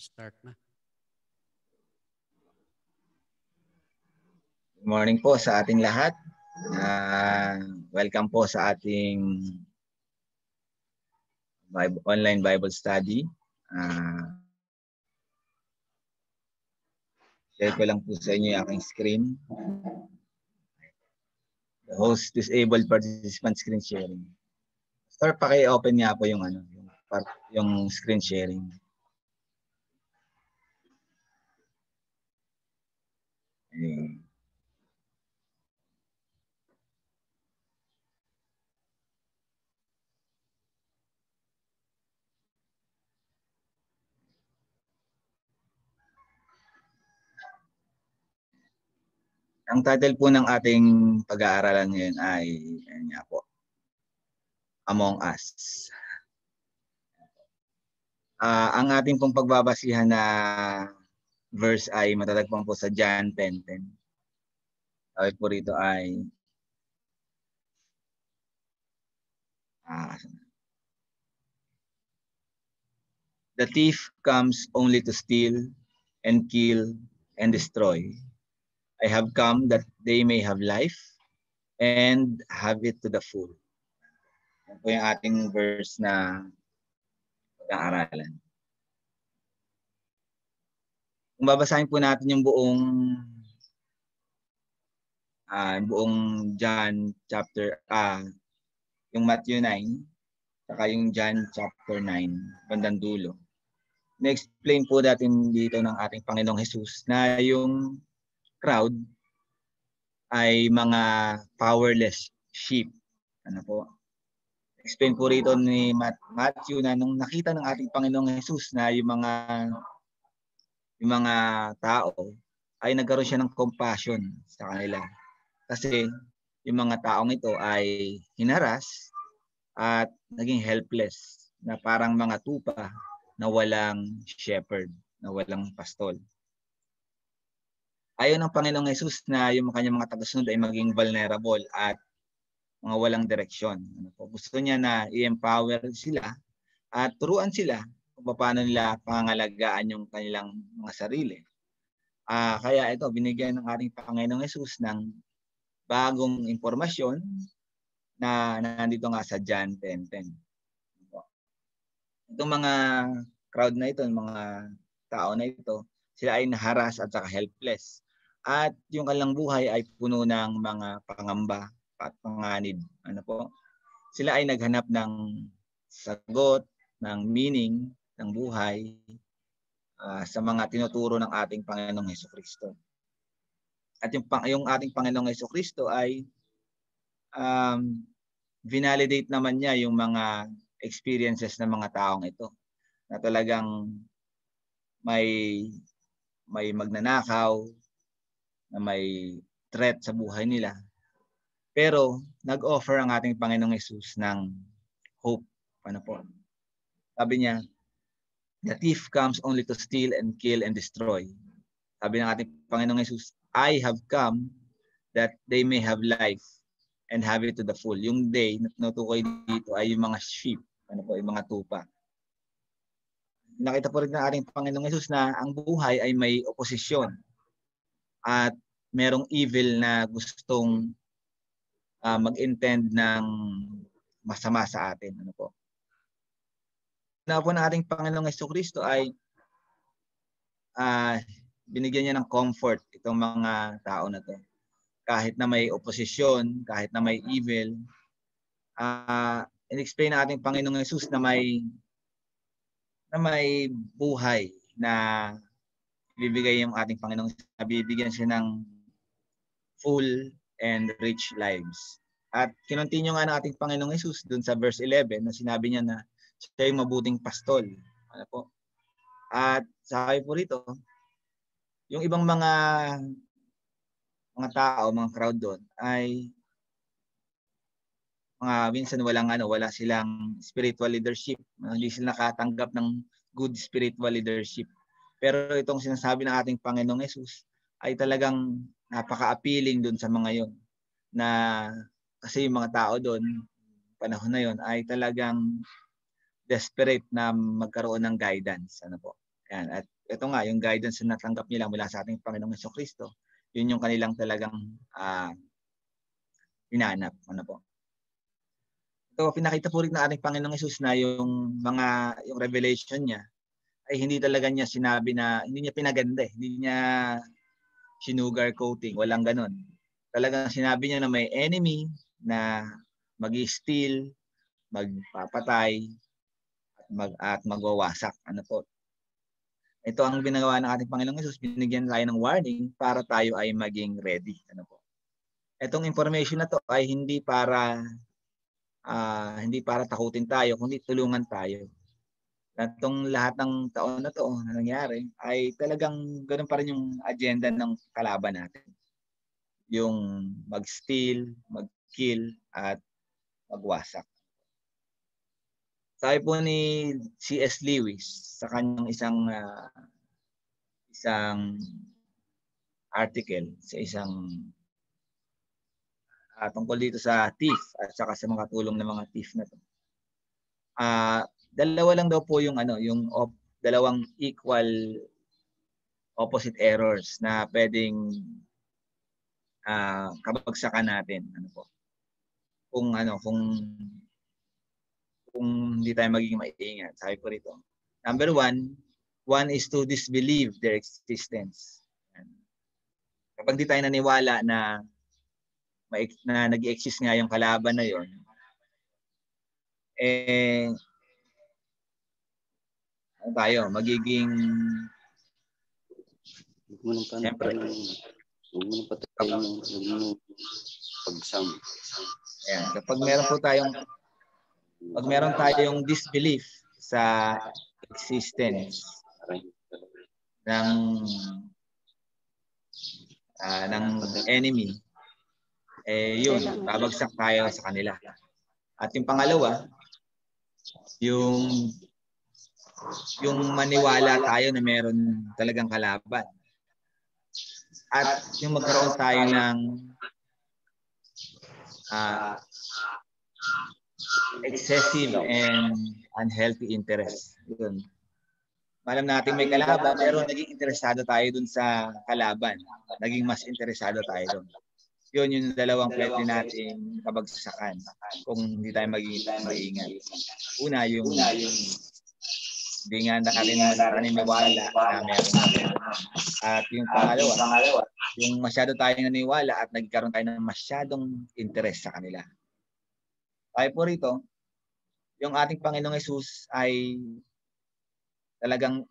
Start na. Good morning po sa ating lahat. Uh, welcome po sa ating Bible, online Bible study. Uh, share ko lang po sa inyo yung aking screen. The host disabled participant screen sharing. Sir, paki-open nga po yung ano, yung, part, yung screen sharing. Ang title po ng ating pag-aaralan ngayon ay ayan nga po, Among Us. Uh, ang ating pong pagbabasihan na verse ay matatagpuan po sa John 10.10. Tawag po rito ay uh, The thief comes only to steal and kill and destroy. I have come that they may have life and have it to the full. Yan po yung ating verse na pag-aaralan. Kung babasahin po natin yung buong uh, buong John chapter ah uh, yung Matthew 9 saka yung John chapter 9 bandang dulo. Na-explain po natin dito ng ating Panginoong Jesus na yung crowd ay mga powerless sheep. Ano po? Explain po rito ni Matthew na nung nakita ng ating Panginoong Jesus na yung mga yung mga tao ay nagkaroon siya ng compassion sa kanila. Kasi yung mga taong ito ay hinaras at naging helpless na parang mga tupa na walang shepherd, na walang pastol. Ayaw ng Panginoong Jesus na yung kanyang mga tagasunod ay maging vulnerable at mga walang direksyon. Ano po? Gusto niya na i-empower sila at turuan sila kung paano nila pangalagaan yung kanilang mga sarili. Uh, kaya ito, binigyan ng ating Panginoong Yesus ng bagong impormasyon na nandito nga sa John 10.10. Itong mga crowd na ito, mga tao na ito, sila ay naharas at saka helpless at yung kanilang buhay ay puno ng mga pangamba at panganib. Ano po? Sila ay naghanap ng sagot, ng meaning ng buhay uh, sa mga tinuturo ng ating Panginoong Heso Kristo. At yung, yung ating Panginoong Heso Kristo ay um, vinalidate naman niya yung mga experiences ng mga taong ito na talagang may may magnanakaw, na may threat sa buhay nila. Pero nag-offer ang ating Panginoong Yesus ng hope. Ano po? Sabi niya, The thief comes only to steal and kill and destroy. Sabi ng ating Panginoong Yesus, I have come that they may have life and have it to the full. Yung day na tinutukoy dito ay yung mga sheep, ano po, yung mga tupa. Nakita po rin ng ating Panginoong Yesus na ang buhay ay may oposisyon at merong evil na gustong uh, mag-intend ng masama sa atin. Ano po? Na po ng ating Panginoong Yeso Kristo ay uh, binigyan niya ng comfort itong mga tao na to. Kahit na may oposisyon, kahit na may evil, uh, in-explain na ating Panginoong Yesus na may na may buhay na bibigay yung ating Panginoong bibigyan siya ng full and rich lives. At kinontinue nga ng ating Panginoong Yesus dun sa verse 11 na sinabi niya na siya yung mabuting pastol. Ano po? At sabi po rito, yung ibang mga mga tao, mga crowd doon ay mga minsan walang ano, wala silang spiritual leadership. Hindi sila nakatanggap ng good spiritual leadership. Pero itong sinasabi ng ating Panginoong Yesus ay talagang napaka-appealing dun sa mga yon na kasi yung mga tao doon panahon na yon ay talagang desperate na magkaroon ng guidance ano po yan at ito nga yung guidance na natanggap nila mula sa ating Panginoong Hesus Kristo yun yung kanilang talagang uh, ah, inanap ano po So, pinakita po rin ng ating Panginoong Hesus na yung mga yung revelation niya ay hindi talaga niya sinabi na hindi niya pinaganda eh. Hindi niya sinugar coating, walang ganun. Talagang sinabi niya na may enemy na magi-steal, magpapatay at mag at magwawasak. Ano po? Ito ang ginagawa ng ating Panginoong Yesus, binigyan tayo ng warning para tayo ay maging ready. Ano po? Etong information na to ay hindi para uh, hindi para takutin tayo, kundi tulungan tayo itong lahat ng taon na to na nangyari ay talagang ganoon pa rin yung agenda ng kalaban natin. Yung mag-steal, mag-kill, at magwasak. Sabi po ni C.S. Lewis sa kanyang isang uh, isang article sa isang uh, tungkol dito sa thief at saka sa mga tulong ng mga thief na to. Uh, dalawa lang daw po yung ano, yung op, dalawang equal opposite errors na pwedeng uh, kabagsakan natin, ano po. Kung ano, kung kung hindi tayo magiging maingat Sabi ko rito. Number one, one is to disbelieve their existence. Kapag di tayo naniwala na na nag-exist nga yung kalaban na yon eh ano tayo, magiging Huwag mo Siyempre. ng ano. ano, huwag mo nang pagsam. Ayan. Kapag meron po tayong pag meron tayong disbelief sa existence ng ah, ng enemy, eh yun, babagsak tayo sa kanila. At yung pangalawa, yung yung maniwala tayo na meron talagang kalaban. At yung magkaroon tayo ng uh, excessive and unhealthy interest. Yun. Alam natin may kalaban pero naging interesado tayo dun sa kalaban. Naging mas interesado tayo dun. Yun yung dalawang pwede natin kabagsakan kung hindi tayo maging maingat. Una yung, Una, yung hindi nga na rin naniniwala na meron namin. At yung pangalawa, yung masyado tayong naniwala at nagkaroon tayo ng masyadong interest sa kanila. Kaya po rito, yung ating Panginoong Yesus ay talagang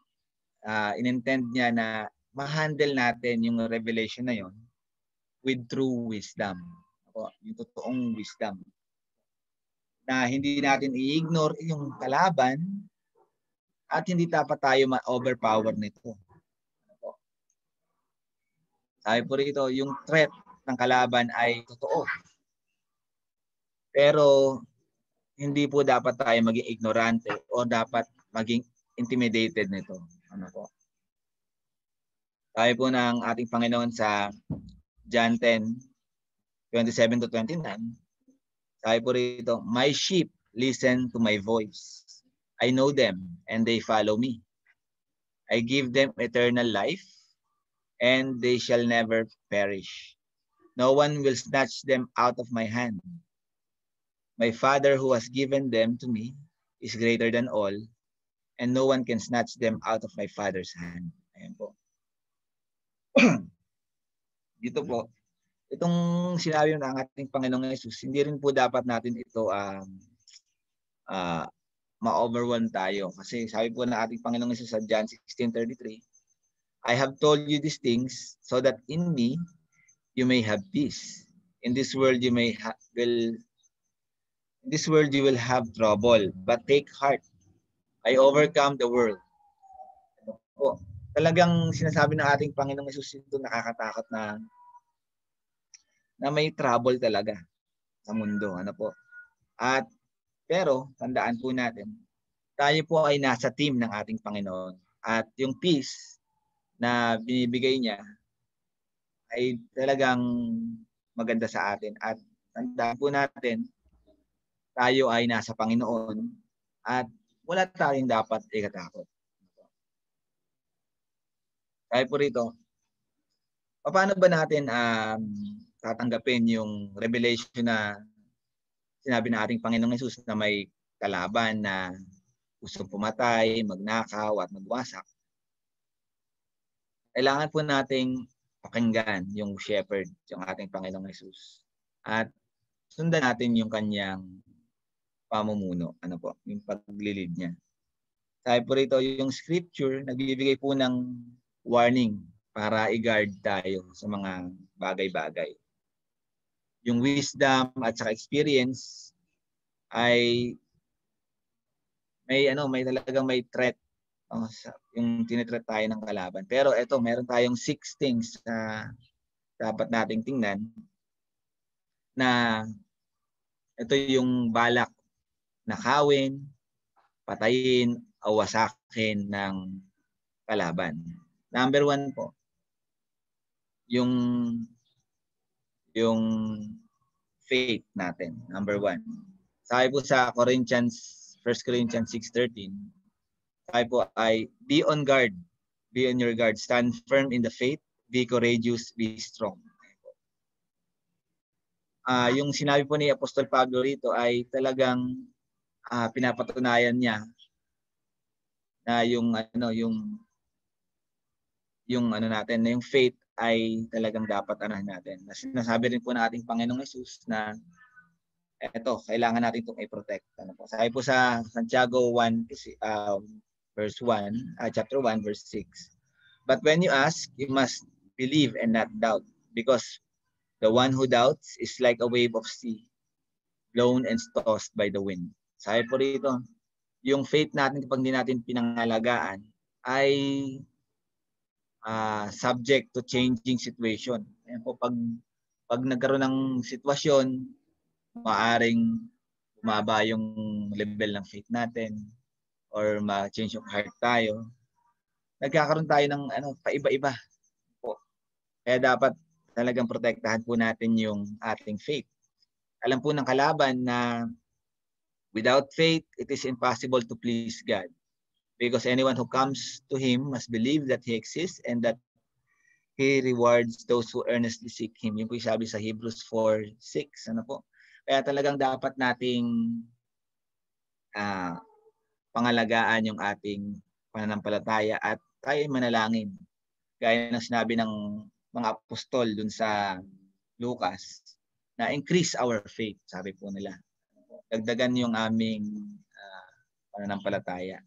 uh, inintend niya na ma-handle natin yung revelation na yon with true wisdom. O, yung totoong wisdom. Na hindi natin i-ignore yung kalaban at hindi dapat tayo ma-overpower nito. Sabi po rito, yung threat ng kalaban ay totoo. Pero hindi po dapat tayo maging ignorante o dapat maging intimidated nito. Ano po? Sabi po ng ating Panginoon sa John 10, 27 to 29, sabi po rito, My sheep listen to my voice I know them and they follow me. I give them eternal life and they shall never perish. No one will snatch them out of my hand. My Father who has given them to me is greater than all and no one can snatch them out of my Father's hand. Ayan po. Dito po, itong sinabi ng ating Panginoong Yesus, hindi rin po dapat natin ito um, uh, ma-overwhelm tayo. Kasi sabi po ng ating Panginoong Isus sa John 16.33, I have told you these things so that in me you may have peace. In this world you may ha- will in this world you will have trouble, but take heart. I overcome the world. Ano po? Talagang sinasabi ng ating Panginoong Isus dito nakakatakot na na may trouble talaga sa mundo. Ano po? At pero tandaan po natin, tayo po ay nasa team ng ating Panginoon. At yung peace na binibigay niya ay talagang maganda sa atin. At tandaan po natin, tayo ay nasa Panginoon at wala tayong dapat ikatakot. Kaya po rito, paano ba natin um, tatanggapin yung revelation na sinabi na ating Panginoong Yesus na may kalaban na gustong pumatay, magnakaw at magwasak, kailangan po nating pakinggan yung shepherd, yung ating Panginoong Yesus. At sundan natin yung kanyang pamumuno, ano po, yung paglilid niya. Sabi po rito, yung scripture, nagbibigay po ng warning para i-guard tayo sa mga bagay-bagay yung wisdom at saka experience ay may ano, may talagang may threat oh, yung tinitreat tayo ng kalaban. Pero ito, meron tayong six things na dapat nating tingnan na ito yung balak nakawin, patayin, awasakin ng kalaban. Number one po, yung yung faith natin, number one. Sabi po sa Corinthians, 1 Corinthians 6.13, sabi po ay, be on guard, be on your guard, stand firm in the faith, be courageous, be strong. Uh, yung sinabi po ni Apostol Pablo rito ay talagang uh, pinapatunayan niya na yung ano yung yung ano natin na yung faith ay talagang dapat anahin natin. Sinasabi rin po ng ating Panginoong Yesus na eto, kailangan natin itong i-protect. Ano po? Sabi po sa Santiago 1, um, verse 1, uh, ah, chapter 1, verse 6. But when you ask, you must believe and not doubt because the one who doubts is like a wave of sea blown and tossed by the wind. Sabi po rito, yung faith natin kapag hindi natin pinangalagaan ay uh, subject to changing situation. Ayan po, pag, pag nagkaroon ng sitwasyon, maaring bumaba yung level ng faith natin or ma-change yung heart tayo. Nagkakaroon tayo ng ano, paiba-iba. Po. Kaya dapat talagang protektahan po natin yung ating faith. Alam po ng kalaban na without faith, it is impossible to please God because anyone who comes to him must believe that he exists and that he rewards those who earnestly seek him. Yung po yung sabi sa Hebrews 4:6, ano po? Kaya talagang dapat nating uh, pangalagaan yung ating pananampalataya at tayo manalangin. Gaya ng sinabi ng mga apostol dun sa Lucas na increase our faith, sabi po nila. Dagdagan yung aming uh, pananampalataya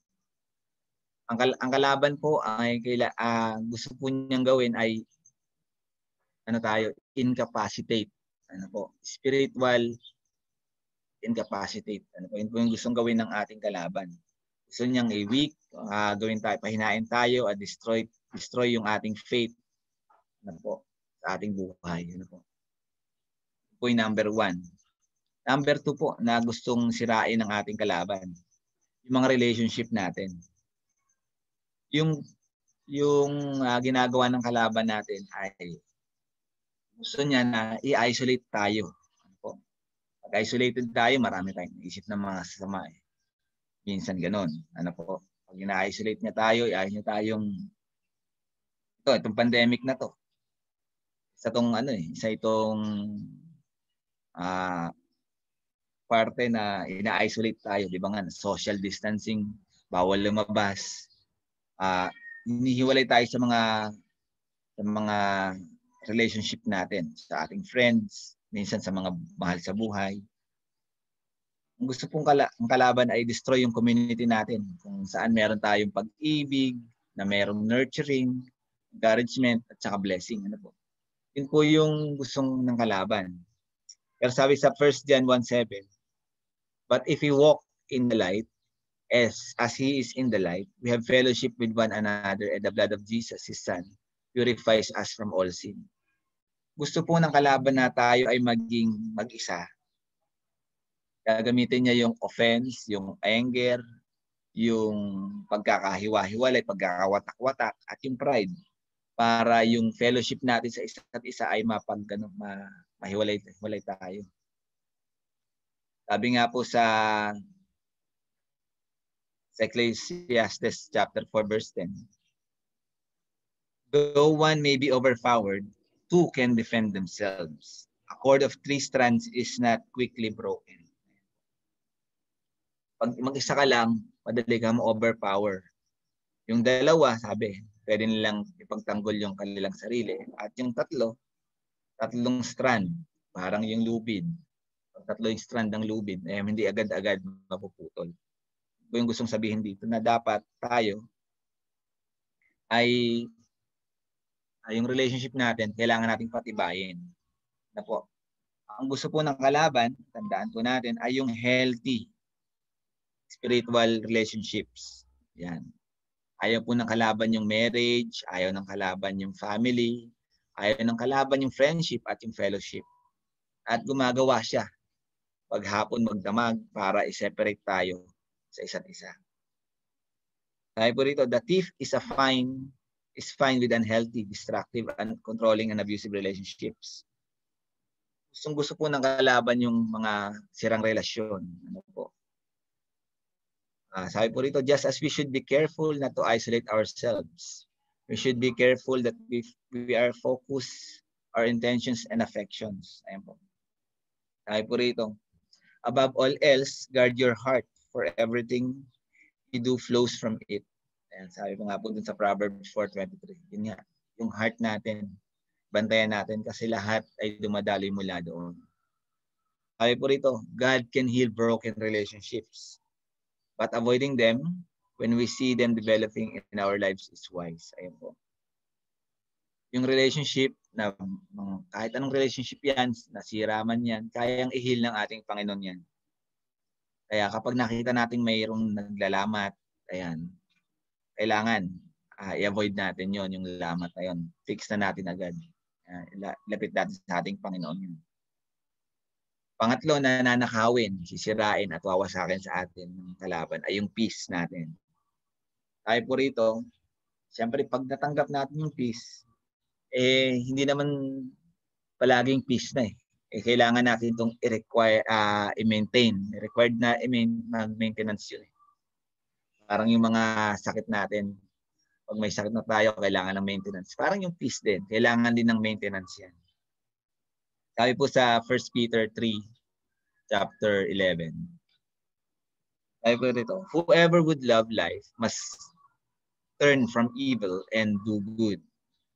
ang, kal- ang kalaban po ay kaila, uh, gusto po niyang gawin ay ano tayo, incapacitate. Ano po, spiritual incapacitate. Ano po, yun po yung gustong gawin ng ating kalaban. Gusto niyang i-weak, uh, gawin tayo, pahinain tayo, at destroy, destroy yung ating faith ano po, sa ating buhay. Ano po. Yun po yung number one. Number two po, na gustong sirain ng ating kalaban, yung mga relationship natin yung yung uh, ginagawa ng kalaban natin ay gusto niya na i-isolate tayo. Ano po? Pag isolated tayo, marami tayong isip ng mga sasama. Eh. Minsan ganun. Ano po? Pag ina-isolate niya tayo, i niya tayong ito, itong pandemic na to. Sa tong ano eh, sa itong uh, parte na ina-isolate tayo, di ba nga, social distancing, bawal lumabas, uh, ah, inihiwalay tayo sa mga sa mga relationship natin, sa ating friends, minsan sa mga mahal sa buhay. Ang gusto pong kala, ang kalaban ay destroy yung community natin kung saan meron tayong pag-ibig, na merong nurturing, encouragement, at saka blessing. Ano po? Yun po yung gustong ng kalaban. Pero sabi sa 1 John 1.7, But if you walk in the light, as, as he is in the light, we have fellowship with one another and the blood of Jesus, his Son, purifies us from all sin. Gusto po ng kalaban na tayo ay maging mag-isa. Gagamitin niya yung offense, yung anger, yung pagkakahiwa-hiwalay, pagkakawatak-watak, at yung pride para yung fellowship natin sa isa't isa ay mapag, ano, ma, mahiwalay hiwalay tayo. Sabi nga po sa sa Ecclesiastes chapter 4 verse 10. Though one may be overpowered, two can defend themselves. A cord of three strands is not quickly broken. Pag mag-isa ka lang, madali ka ma-overpower. Yung dalawa, sabi, pwede nilang ipagtanggol yung kanilang sarili. At yung tatlo, tatlong strand, parang yung lubid. Pag tatlo yung strand ng lubid, eh, hindi agad-agad mapuputol ko yung gustong sabihin dito na dapat tayo ay, ay yung relationship natin, kailangan nating patibayin. Na ano po. Ang gusto po ng kalaban, tandaan po natin, ay yung healthy spiritual relationships. Yan. Ayaw po ng kalaban yung marriage, ayaw ng kalaban yung family, ayaw ng kalaban yung friendship at yung fellowship. At gumagawa siya paghapon magdamag para i-separate tayo sa isa't isa. Sabi po rito, the thief is a fine is fine with unhealthy, destructive, and controlling and abusive relationships. Gustong gusto po ng kalaban yung mga sirang relasyon. Ano po? Uh, sabi po rito, just as we should be careful not to isolate ourselves, we should be careful that we, we are focused our intentions and affections. Ayan po. Sabi po rito, above all else, guard your heart for everything you do flows from it. Ayan, sabi ko nga po dun sa Proverbs 4.23. Yun nga, yung heart natin, bantayan natin kasi lahat ay dumadali mula doon. Sabi po rito, God can heal broken relationships. But avoiding them when we see them developing in our lives is wise. Ayan po. Yung relationship na kahit anong relationship yan, nasira man yan, kayang ihil ng ating Panginoon yan. Kaya kapag nakita natin mayroong naglalamat, ayan, kailangan uh, i-avoid natin yon yung lamat na yon. Fix na natin agad. Uh, lapit natin sa ating Panginoon yun. Pangatlo, nananakawin, sisirain at wawasakin sa atin ng kalaban ay yung peace natin. Tayo po rito, siyempre pag natanggap natin yung peace, eh hindi naman palaging peace na eh eh, kailangan natin itong i-require, uh, i-maintain. Required na mag-maintenance yun. Eh. Parang yung mga sakit natin, pag may sakit na tayo, kailangan ng maintenance. Parang yung peace din, kailangan din ng maintenance yan. Sabi po sa 1 Peter 3, chapter 11. Sabi po rito, Whoever would love life must turn from evil and do good.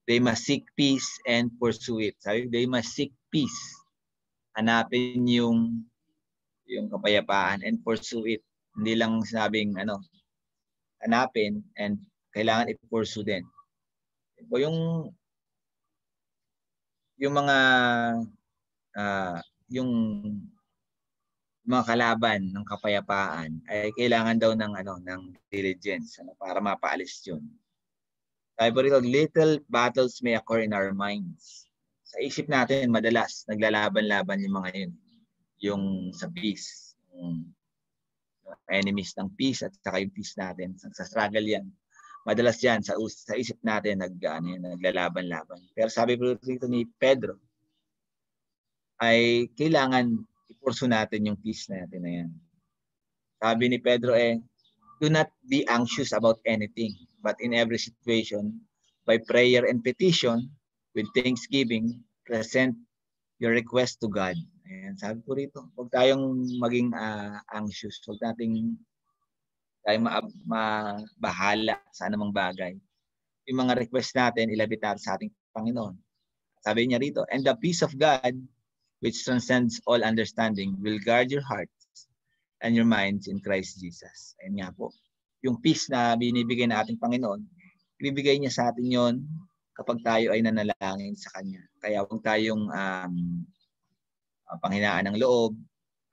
They must seek peace and pursue it. Sabi, they must seek peace hanapin yung yung kapayapaan and pursue it. Hindi lang sabing ano, hanapin and kailangan i-pursue din. O yung yung mga uh, yung mga kalaban ng kapayapaan ay kailangan daw ng ano ng diligence ano, para mapaalis 'yun. Sabi po rito, little battles may occur in our minds sa isip natin madalas naglalaban-laban yung mga yun. Yung sa peace, yung, enemies ng peace at saka yung peace natin. Sa, struggle yan. Madalas yan sa, sa isip natin nag, ano naglalaban-laban. Pero sabi po dito ni Pedro, ay kailangan ipurso natin yung peace natin na yan. Sabi ni Pedro eh, do not be anxious about anything, but in every situation, by prayer and petition, with thanksgiving, present your request to God. Ayan, sabi po rito, huwag tayong maging uh, anxious. Huwag nating tayong ma- mabahala sa anumang bagay. Yung mga request natin, ilabit natin sa ating Panginoon. Sabi niya rito, And the peace of God, which transcends all understanding, will guard your hearts and your minds in Christ Jesus. Ayan nga po. Yung peace na binibigay na ating Panginoon, ibibigay niya sa atin yon kapag tayo ay nanalangin sa Kanya. Kaya huwag tayong um, ah, panghinaan ng loob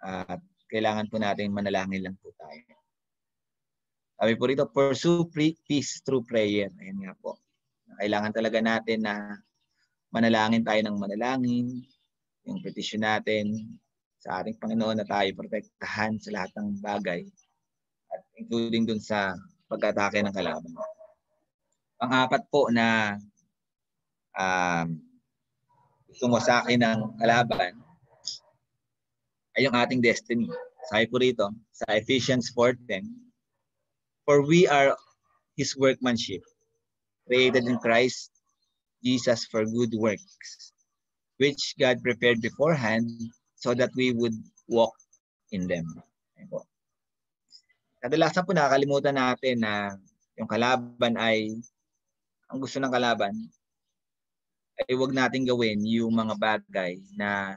at uh, kailangan po natin manalangin lang po tayo. Sabi po rito, pursue peace through prayer. Ayan nga po. Kailangan talaga natin na manalangin tayo ng manalangin, yung petition natin sa ating Panginoon na tayo protektahan sa lahat ng bagay at including dun sa pag-atake ng kalaban. Pang-apat po na um, tungo sa akin ng kalaban ay yung ating destiny. Sabi po rito sa Ephesians 4.10 For we are His workmanship created in Christ Jesus for good works which God prepared beforehand so that we would walk in them. Ayan po. Kadalasan po nakakalimutan natin na yung kalaban ay ang gusto ng kalaban ay wag nating gawin yung mga bagay na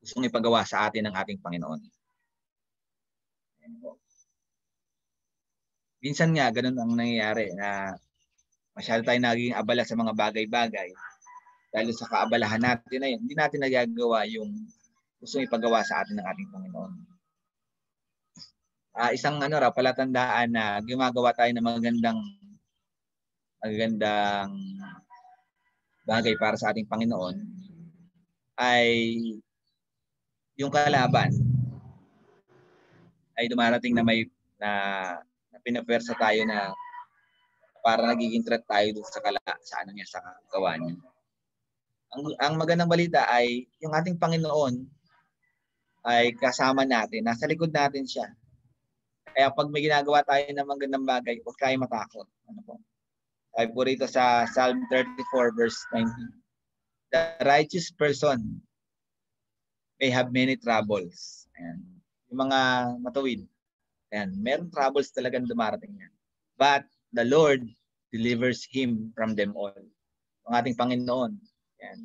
gustong ipagawa sa atin ng ating Panginoon. Minsan nga, ganun ang nangyayari na masyado tayong naging abala sa mga bagay-bagay. Dahil sa kaabalahan natin na yun, hindi natin nagagawa yung gustong ipagawa sa atin ng ating Panginoon. Uh, isang ano ra palatandaan na gumagawa tayo ng magandang magandang bagay para sa ating Panginoon ay yung kalaban ay dumarating na may na, na pinapersa tayo na para nagiging threat tayo dun sa kala sa anong niya sa gawa niya. Ang ang magandang balita ay yung ating Panginoon ay kasama natin, nasa likod natin siya. Kaya pag may ginagawa tayo ng magandang bagay, huwag tayo matakot. Ano po? Ay po rito sa Psalm 34 verse 19. The righteous person may have many troubles. Ayan. Yung mga matuwid. Ayan. Meron troubles talagang dumarating yan. But the Lord delivers him from them all. Ang ating Panginoon. Ayan.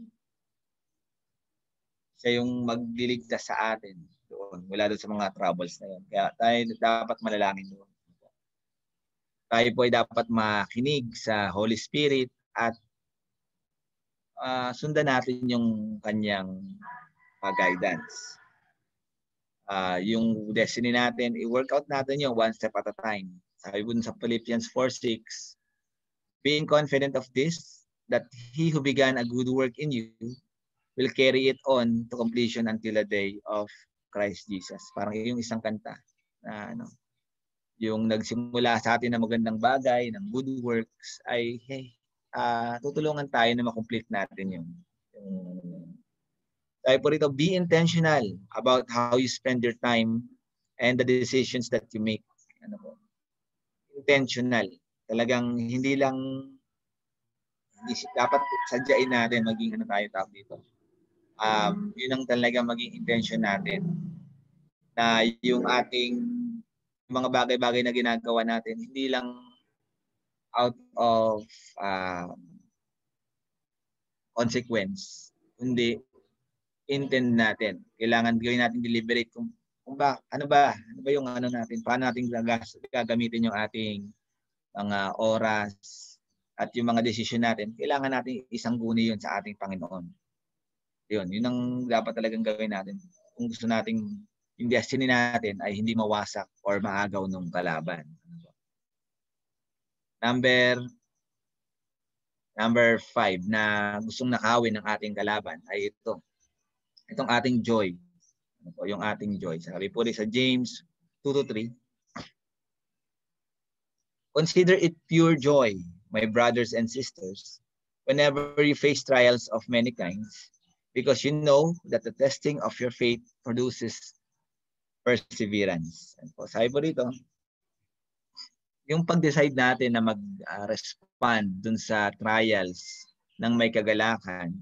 Siya yung magliligtas sa atin doon. Wala doon sa mga troubles na yan. Kaya tayo dapat malalangin doon. Tayo po ay dapat makinig sa Holy Spirit at uh, sundan natin yung kanyang uh, guidance. Uh, yung destiny natin, i-work out natin yung one step at a time. Sabi po sa Philippians 4.6, Being confident of this, that he who began a good work in you will carry it on to completion until the day of Christ Jesus. Parang yung isang kanta na ano, yung nagsimula sa atin ng magandang bagay, ng good works, ay hey, uh, tutulungan tayo na makomplete natin yun. Yung, tayo po rito, be intentional about how you spend your time and the decisions that you make. Ano po? Intentional. Talagang hindi lang dapat sadyain natin maging ano tayo tawag dito. Um, yun ang talaga maging intention natin na yung ating mga bagay-bagay na ginagawa natin. Hindi lang out of uh, consequence, kundi intend natin. Kailangan gawin natin deliberate kung, kung ba, ano ba, ano ba yung ano natin, paano natin gagamitin yung ating mga oras at yung mga desisyon natin. Kailangan natin isang guni yun sa ating Panginoon. Yun, yun ang dapat talagang gawin natin kung gusto nating yung destiny natin ay hindi mawasak or maagaw ng kalaban. Number number 5 na gustong nakawin ng ating kalaban ay ito. Itong ating joy. Ano po, yung ating joy. Sabi po rin sa James 2 3. Consider it pure joy, my brothers and sisters, whenever you face trials of many kinds, because you know that the testing of your faith produces perseverance. And po, sabi po rito, yung pag-decide natin na mag-respond uh, dun sa trials ng may kagalakan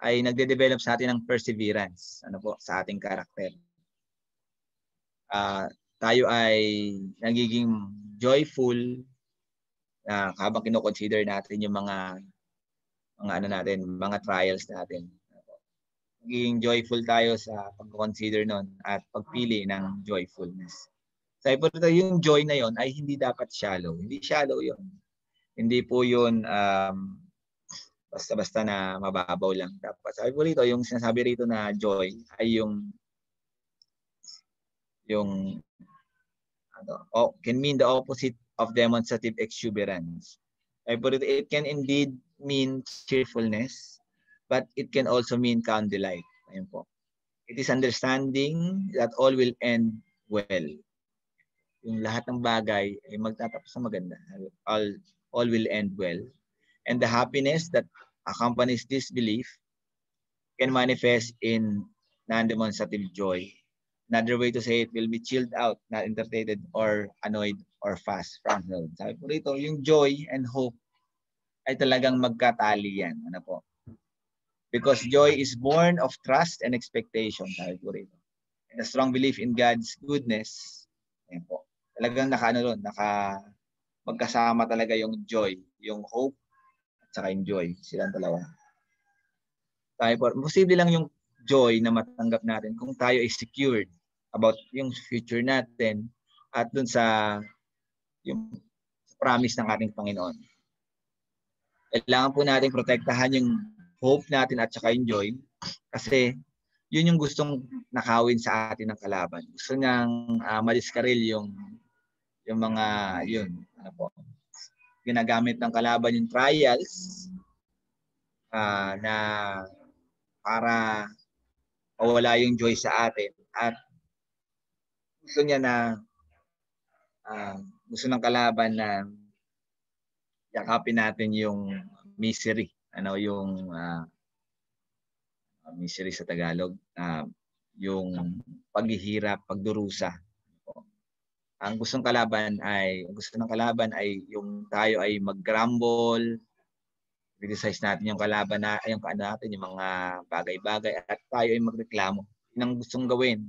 ay nagde-develop sa atin ng perseverance ano po, sa ating karakter. Uh, tayo ay nagiging joyful na uh, habang kinoconsider natin yung mga mga ano natin, mga trials natin magiging joyful tayo sa pag-consider nun at pagpili ng joyfulness. Sabi po ito, yung joy na yon ay hindi dapat shallow. Hindi shallow yon Hindi po yun um, basta-basta na mababaw lang. Dapat sabi po rito, yung sinasabi rito na joy ay yung yung ano, oh, can mean the opposite of demonstrative exuberance. Sabi po rito, it can indeed mean cheerfulness but it can also mean candlelight. Ayun po. It is understanding that all will end well. Yung lahat ng bagay ay magtatapos na maganda. All, all will end well. And the happiness that accompanies this belief can manifest in non-demonstrative joy. Another way to say it will be chilled out, not entertained or annoyed or fast frazzled. Sabi po rito, yung joy and hope ay talagang magkatali yan. Ano po? Because joy is born of trust and expectation. Sabi ko rito. And a strong belief in God's goodness. Ayan po. Talagang naka, ano, naka, magkasama talaga yung joy, yung hope, at saka yung joy. Silang dalawa. Sabi po, posible lang yung joy na matanggap natin kung tayo ay secured about yung future natin at dun sa yung promise ng ating Panginoon. Kailangan po natin protektahan yung hope natin at saka enjoy kasi yun yung gustong nakawin sa atin ng kalaban. Gusto niyang uh, ah, madiskaril yung yung mga yun ano po ginagamit ng kalaban yung trials uh, na para mawala yung joy sa atin at gusto niya na uh, gusto ng kalaban na yakapin natin yung misery ano yung uh, misery sa Tagalog, uh, yung paghihirap, pagdurusa. Ang gustong kalaban ay, ang gusto ng kalaban ay yung tayo ay mag-grumble, criticize natin yung kalaban na, yung kaano natin, yung mga bagay-bagay at tayo ay magreklamo. Yun ang gustong gawin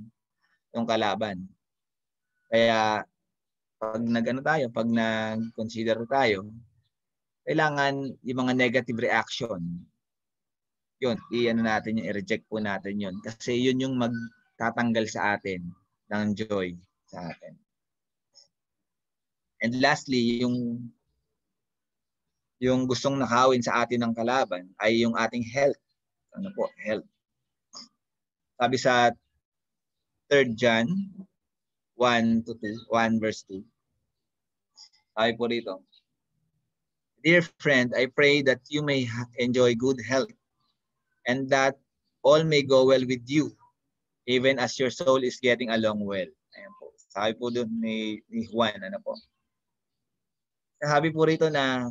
yung kalaban. Kaya pag nag tayo, pag nag-consider tayo, kailangan yung mga negative reaction, yun, iyan ano natin yun, i-reject po natin yun. Kasi yun yung magtatanggal sa atin ng joy sa atin. And lastly, yung yung gustong nakawin sa atin ng kalaban ay yung ating health. Ano po, health. Sabi sa 3 John 1 to 2, 1 verse 2. Sabi po dito, Dear friend, I pray that you may enjoy good health and that all may go well with you even as your soul is getting along well. Ayan po. Sabi po doon ni, ni Juan, ano po. Sabi po rito na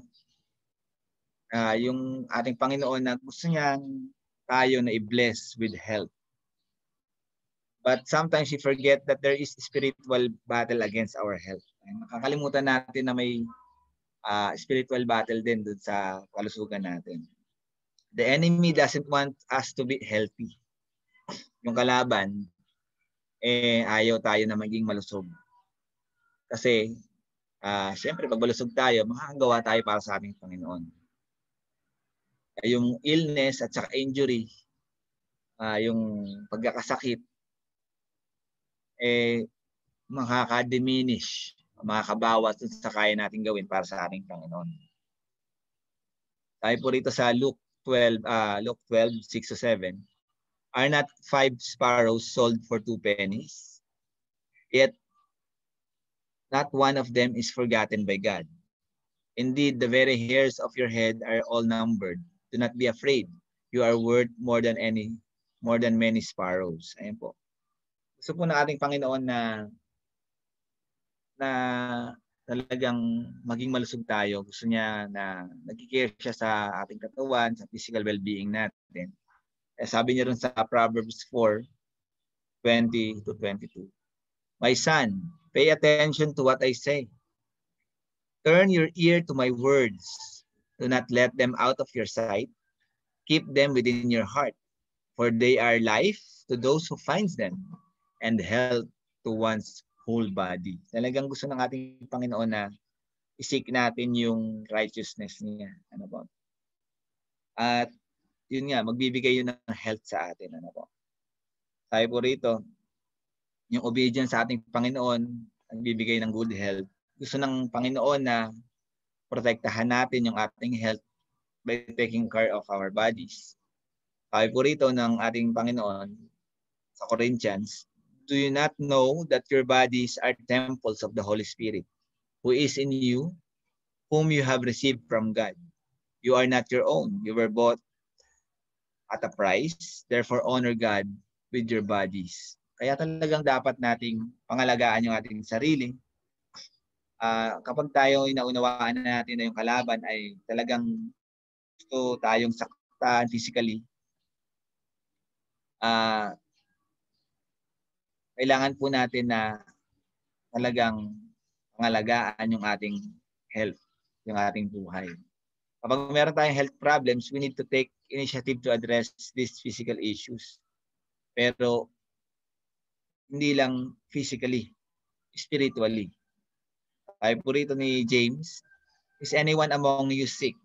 uh, yung ating Panginoon na gusto niyang tayo na i-bless with health. But sometimes we forget that there is spiritual battle against our health. makakalimutan natin na may uh, spiritual battle din dun sa kalusugan natin. The enemy doesn't want us to be healthy. Yung kalaban, eh ayaw tayo na maging malusog. Kasi uh, ah, siyempre pag malusog tayo, makakagawa tayo para sa ating Panginoon. Eh, yung illness at saka injury, uh, yung pagkakasakit, eh makaka-diminish makakabawas dun sa kaya natin gawin para sa ating Panginoon. Tayo po rito sa Luke 12, uh, ah, Luke 12, 6 7. Are not five sparrows sold for two pennies? Yet not one of them is forgotten by God. Indeed, the very hairs of your head are all numbered. Do not be afraid. You are worth more than any, more than many sparrows. Ayan po. Gusto po ng ating Panginoon na na talagang maging malusog tayo. Gusto niya na nagkikare siya sa ating katawan, sa physical well-being natin. Eh, sabi niya rin sa Proverbs 4, 20 to 22. My son, pay attention to what I say. Turn your ear to my words. Do not let them out of your sight. Keep them within your heart, for they are life to those who finds them and health to one's whole body. Talagang gusto ng ating Panginoon na isik natin yung righteousness niya. Ano po? At yun nga, magbibigay yun ng health sa atin. Ano po? Sabi po rito, yung obedience sa ating Panginoon, magbibigay ng good health. Gusto ng Panginoon na protektahan natin yung ating health by taking care of our bodies. Sabi po rito ng ating Panginoon sa Corinthians, do you not know that your bodies are temples of the Holy Spirit, who is in you, whom you have received from God? You are not your own. You were bought at a price. Therefore, honor God with your bodies. Kaya talagang dapat nating pangalagaan yung ating sarili. Uh, kapag tayo inaunawaan natin na yung kalaban ay talagang gusto tayong saktan physically, uh, kailangan po natin na talagang pangalagaan yung ating health, yung ating buhay. Kapag meron tayong health problems, we need to take initiative to address these physical issues. Pero hindi lang physically, spiritually. Ay po rito ni James, Is anyone among you sick?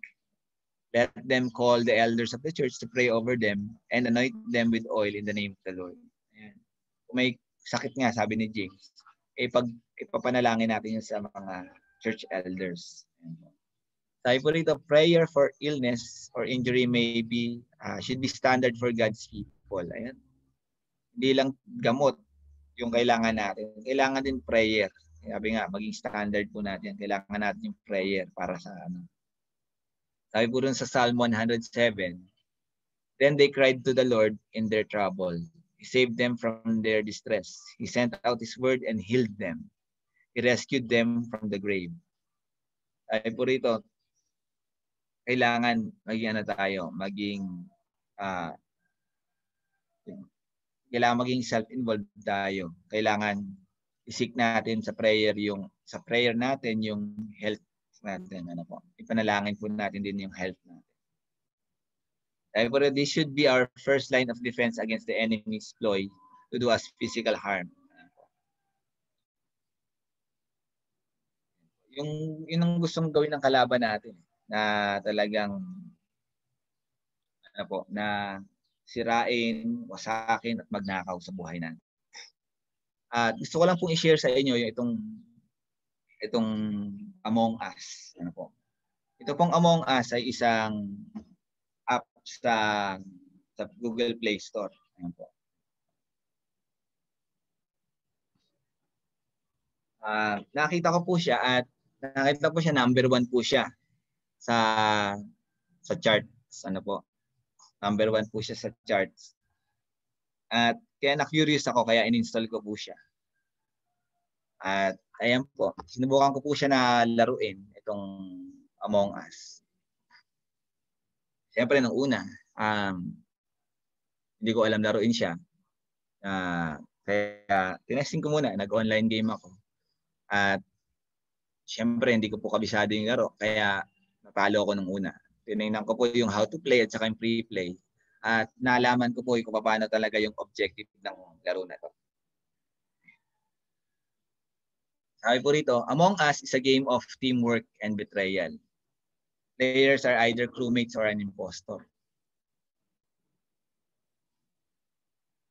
Let them call the elders of the church to pray over them and anoint them with oil in the name of the Lord. Ayan. Kung may sakit nga sabi ni James, eh pag ipapanalangin natin yun sa mga church elders. Sabi po rito, prayer for illness or injury maybe uh, ah, should be standard for God's people. Ayan. Hindi lang gamot yung kailangan natin. Kailangan din prayer. Sabi nga, maging standard po natin. Kailangan natin yung prayer para sa ano. Sabi po dun sa Psalm 107, Then they cried to the Lord in their trouble He saved them from their distress. He sent out His word and healed them. He rescued them from the grave. Ay po rito, kailangan maging ano tayo, maging uh, kailangan maging self-involved tayo. Kailangan isik natin sa prayer yung sa prayer natin yung health natin ano po. Ipanalangin po natin din yung health natin. Eh, Therefore, this should be our first line of defense against the enemy's ploy to do us physical harm. Yung, yun ang gustong gawin ng kalaban natin eh, na talagang ano po, na sirain, wasakin at magnakaw sa buhay natin. At gusto ko lang pong i-share sa inyo yung itong itong Among Us. Ano po? Ito pong Among Us ay isang sa sa Google Play Store. Ayan po. Uh, nakita ko po siya at nakita po siya number one po siya sa sa charts ano po number one po siya sa charts at kaya na curious ako kaya in-install ko po siya at ayan po sinubukan ko po siya na laruin itong Among Us Siyempre, nung una, um, hindi ko alam laruin siya. Uh, kaya tinesting ko muna, nag-online game ako. At siyempre, hindi ko po kabisado yung laro. Kaya natalo ako nung una. Tinignan ko po yung how to play at saka yung pre-play. At nalaman ko po kung paano talaga yung objective ng laro na to. Sabi po rito, Among Us is a game of teamwork and betrayal players are either crewmates or an impostor.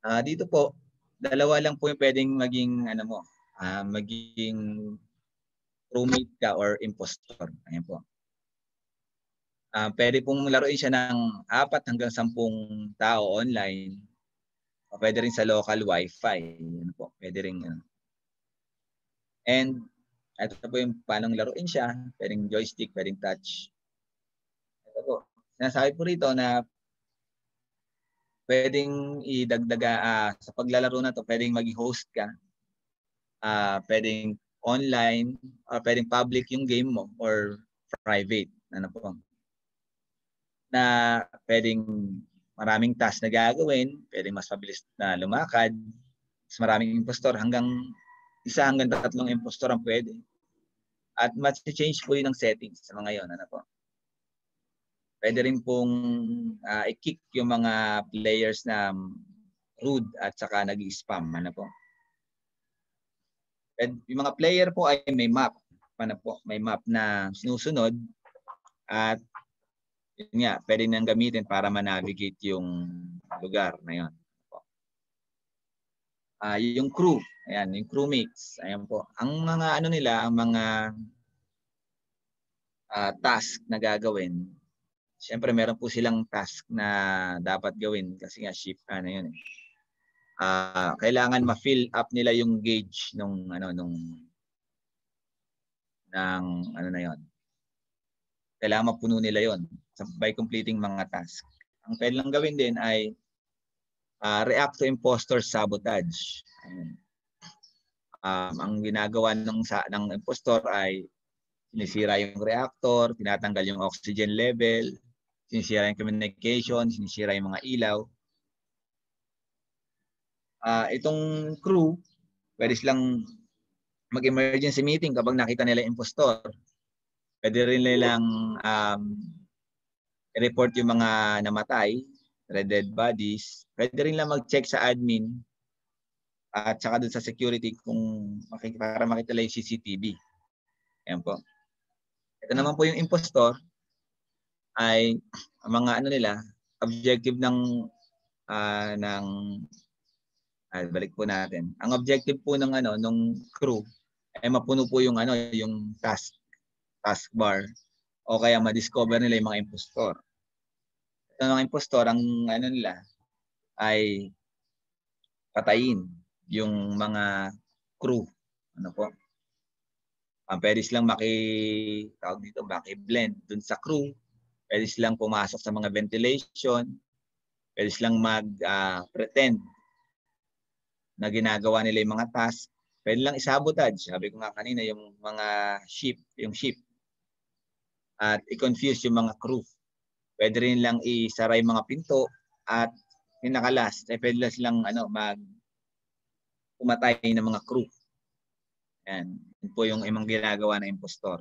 Uh, dito po, dalawa lang po yung pwedeng maging ano mo, uh, maging crewmate ka or impostor. Ayan po. Uh, pwede pong laruin siya ng apat hanggang sampung tao online. O pwede rin sa local wifi. Ano po, pwede rin. Ano. And ito po yung paano laruin siya. Pwedeng joystick, pwedeng touch. Sinasabi po rito na pwedeng idagdaga uh, sa paglalaro na to, pwedeng maging host ka. Uh, pwedeng online or pwedeng public yung game mo or private. Ano po? Na pwedeng maraming task na gagawin, pwedeng mas mabilis na lumakad, mas maraming impostor hanggang isa hanggang tatlong impostor ang pwede. At mas change po yun ang settings sa mga yon. Ano po? pwede rin pong uh, i-kick yung mga players na rude at saka nag spam Ano po? And yung mga player po ay may map. Ano po? May map na sinusunod at yun nga, pwede nang gamitin para manavigate yung lugar na yun. Uh, yung crew, ayan, yung crew mix. ayan po. Ang mga ano nila, ang mga uh, task na gagawin Siyempre, meron po silang task na dapat gawin kasi nga shift ano yun eh. Uh, kailangan ma-fill up nila yung gauge nung ano nung ng ano na yon. Kailangan mapuno nila yon by completing mga task. Ang pwede lang gawin din ay uh, react to impostor sabotage. Um, ang ginagawa ng sa ng impostor ay sinisira yung reactor, tinatanggal yung oxygen level, sinisira yung communication, sinisira yung mga ilaw. Uh, itong crew, pwede silang mag-emergency meeting kapag nakita nila impostor. Pwede rin nilang um, report yung mga namatay, red dead bodies. Pwede rin lang mag-check sa admin at saka doon sa security kung makikita, para makita lang yung CCTV. Ayan po. Ito naman po yung impostor ay mga ano nila, objective ng uh, ng ay, ah, balik po natin. Ang objective po ng ano nung crew ay mapuno po yung ano yung task task bar o kaya ma-discover nila yung mga impostor. Ito mga impostor ang ano nila ay patayin yung mga crew. Ano po? Ang ah, pwede silang maki tawag dito, maki-blend dun sa crew Pwede silang pumasok sa mga ventilation. Pwede silang mag-pretend ah, uh, na ginagawa nila yung mga task. Pwede lang isabotage. Sabi ko nga kanina, yung mga ship, yung ship. At i-confuse yung mga crew. Pwede rin lang isara yung mga pinto at yung nakalast, eh, pwede lang silang ano, mag pumatay ng mga crew. Yan. Yan po yung imang ginagawa ng impostor.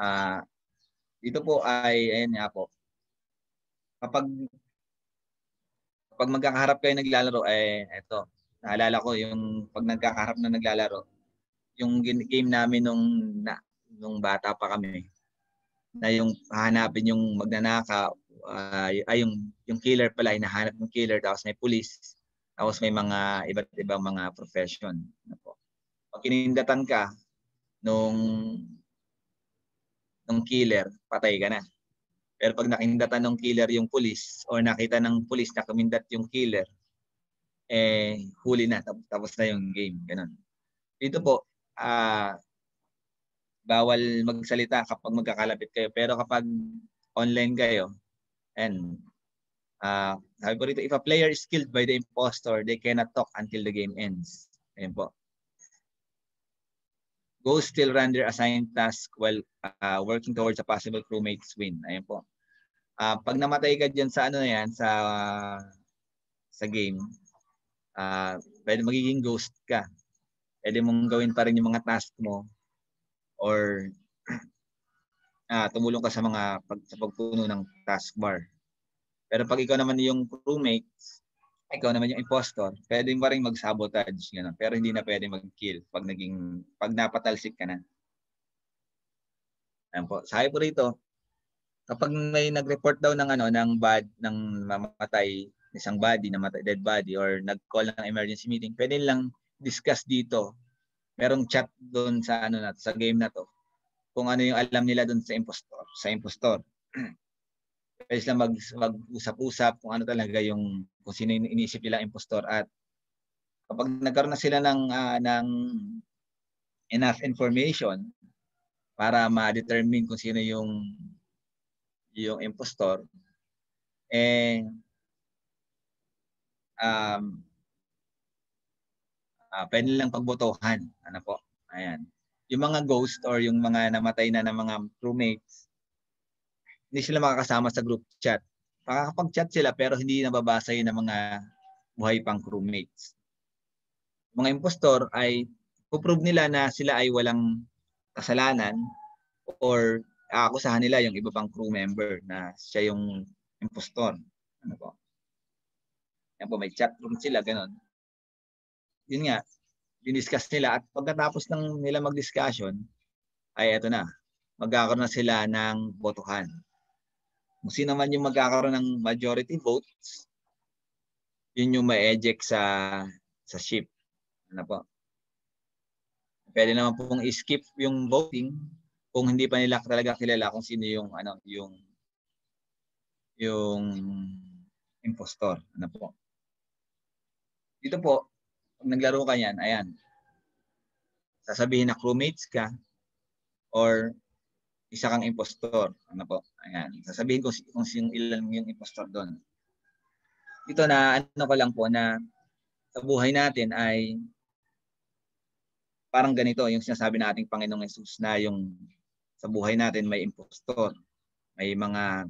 Uh, ito po ay, ayan nga po. Kapag, kapag magkakaharap kayo naglalaro, eh, eto, naalala ko yung pag nagkakaharap na naglalaro, yung game namin nung, na, nung bata pa kami, na yung hahanapin yung magnanaka, uh, ah, ay yung, yung killer pala, hinahanap ng killer, tapos may pulis, tapos may mga iba't ibang mga profession. Ano po. Pag kinindatan ka, nung ng killer, patay ka na. Pero pag nakindatan ng killer yung pulis or nakita ng pulis na kumindat yung killer, eh huli na, tapos na yung game. Ganun. Dito po, ah, uh, bawal magsalita kapag magkakalapit kayo. Pero kapag online kayo, and uh, ah, sabi ko rito, if a player is killed by the impostor, they cannot talk until the game ends. Ayun po. Ghosts still run their assigned task while uh, working towards a possible crewmate's win. Ayan po. Uh, pag namatay ka dyan sa ano na yan, sa, uh, sa game, uh, pwede magiging ghost ka. Pwede mong gawin pa rin yung mga task mo or uh, tumulong ka sa mga pag, sa pagpuno ng taskbar. Pero pag ikaw naman yung crewmates, ikaw naman yung impostor, pwede mo rin mag-sabotage, ganun. pero hindi na pwede mag-kill pag, naging, pag napatalsik ka na. Ayan po. Sabi po rito, kapag may nag-report daw ng ano ng bad ng mamatay isang body na matay, dead body or nag-call ng emergency meeting, pwede lang discuss dito. Merong chat doon sa ano na sa game na to kung ano yung alam nila doon sa impostor, sa impostor. pwede sila mag, mag-usap-usap kung ano talaga yung kung sino yung iniisip nila impostor at kapag nagkaroon na sila ng uh, ng enough information para ma-determine kung sino yung yung impostor eh um uh, pwede lang pagbotohan ano po ayan yung mga ghost or yung mga namatay na ng mga crewmates hindi sila makakasama sa group chat. Makakapag-chat sila pero hindi nababasa yun ng mga buhay pang crewmates. Mga impostor ay puprove nila na sila ay walang kasalanan or aakusahan nila yung iba pang crew member na siya yung impostor. Ano po? Yan po, may chat room sila, ganun. Yun nga, diniscuss nila at pagkatapos ng nila mag-discussion, ay eto na, magkakaroon na sila ng botohan. Kung sino man yung magkakaroon ng majority votes, yun yung ma-eject sa sa ship. Ano po? Pwede naman pong i-skip yung voting kung hindi pa nila talaga kilala kung sino yung ano yung yung impostor. Ano po? Dito po, pag naglaro ka niyan ayan. Sasabihin na crewmates ka or isa kang impostor. Ano po? Ayan. Sasabihin ko kung, kung sino ilan yung impostor doon. Ito na ano ko lang po na sa buhay natin ay parang ganito yung sinasabi nating Panginoong Yesus na yung sa buhay natin may impostor, may mga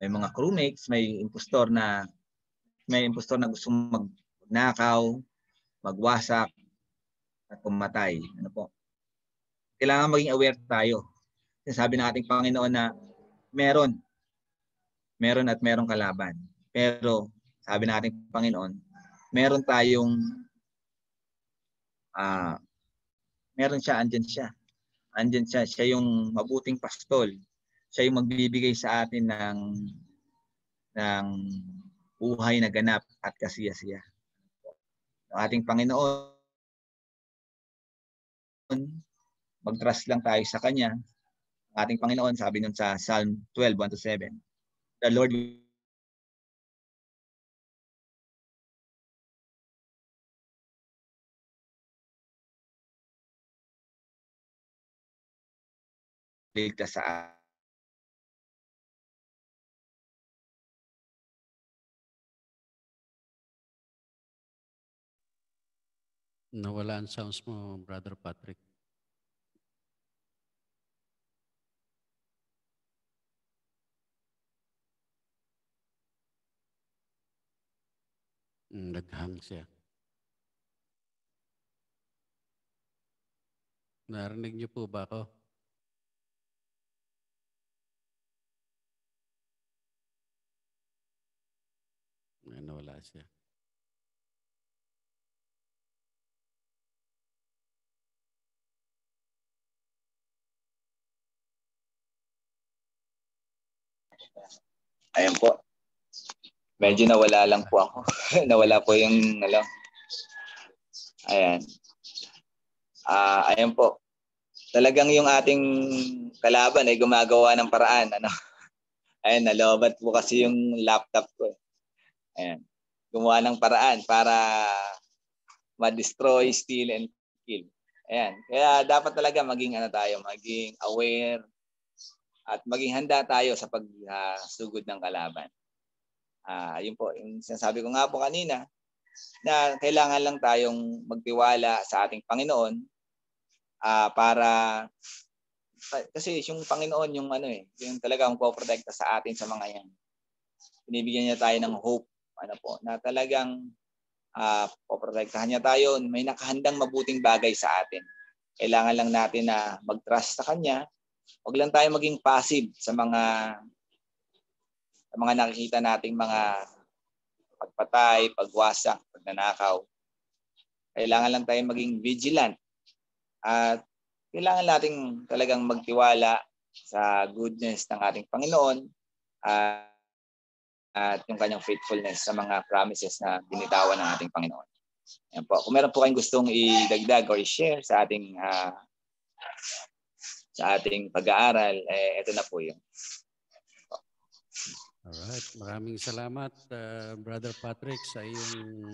may mga crewmates, may impostor na may impostor na gusto magnakaw, magwasak at pumatay. Ano po? kailangan maging aware tayo. Sinasabi ng ating Panginoon na meron. Meron at merong kalaban. Pero sabi ng ating Panginoon, meron tayong ah uh, meron siya, andyan siya. Andyan siya, siya yung mabuting pastol. Siya yung magbibigay sa atin ng ng buhay na ganap at kasiya-siya. Ang ating Panginoon Mag-trust lang tayo sa Kanya. Ating Panginoon, sabi nun sa Psalm 12, 1 7. The Lord will ligtas sa Nawala ang sounds mo, Brother Patrick. Naghang mm, siya. Narinig niyo po ba ako? Ano, wala siya. Ayan po medyo nawala lang po ako. nawala po yung, ano, ayan. Ah, uh, ayan po. Talagang yung ating kalaban ay gumagawa ng paraan, ano. Ayan, nalobat po kasi yung laptop ko. Eh. Ayan. Gumawa ng paraan para ma-destroy, steal, and kill. Ayan. Kaya dapat talaga maging ano tayo, maging aware at maging handa tayo sa pagsugod ah, uh, ng kalaban. Ah, yun po, yung sinasabi ko nga po kanina, na kailangan lang tayong magtiwala sa ating Panginoon ah, para kasi yung Panginoon yung ano eh, yung talagang po-protect sa atin sa mga yan. Binibigyan niya tayo ng hope, ano po, na talagang ah, poprotektahan niya tayo, may nakahandang mabuting bagay sa atin. Kailangan lang natin na mag-trust sa kanya. Huwag lang tayo maging passive sa mga ang mga nakikita nating mga pagpatay, pagwasak, pagnanakaw. Kailangan lang tayong maging vigilant at kailangan nating talagang magtiwala sa goodness ng ating Panginoon at, at yung kanyang faithfulness sa mga promises na binitawan ng ating Panginoon. Ayan po. Kung meron po kayong gustong idagdag or share sa ating uh, sa ating pag-aaral, eh, ito na po yung Alright. Maraming salamat, uh, Brother Patrick, sa iyong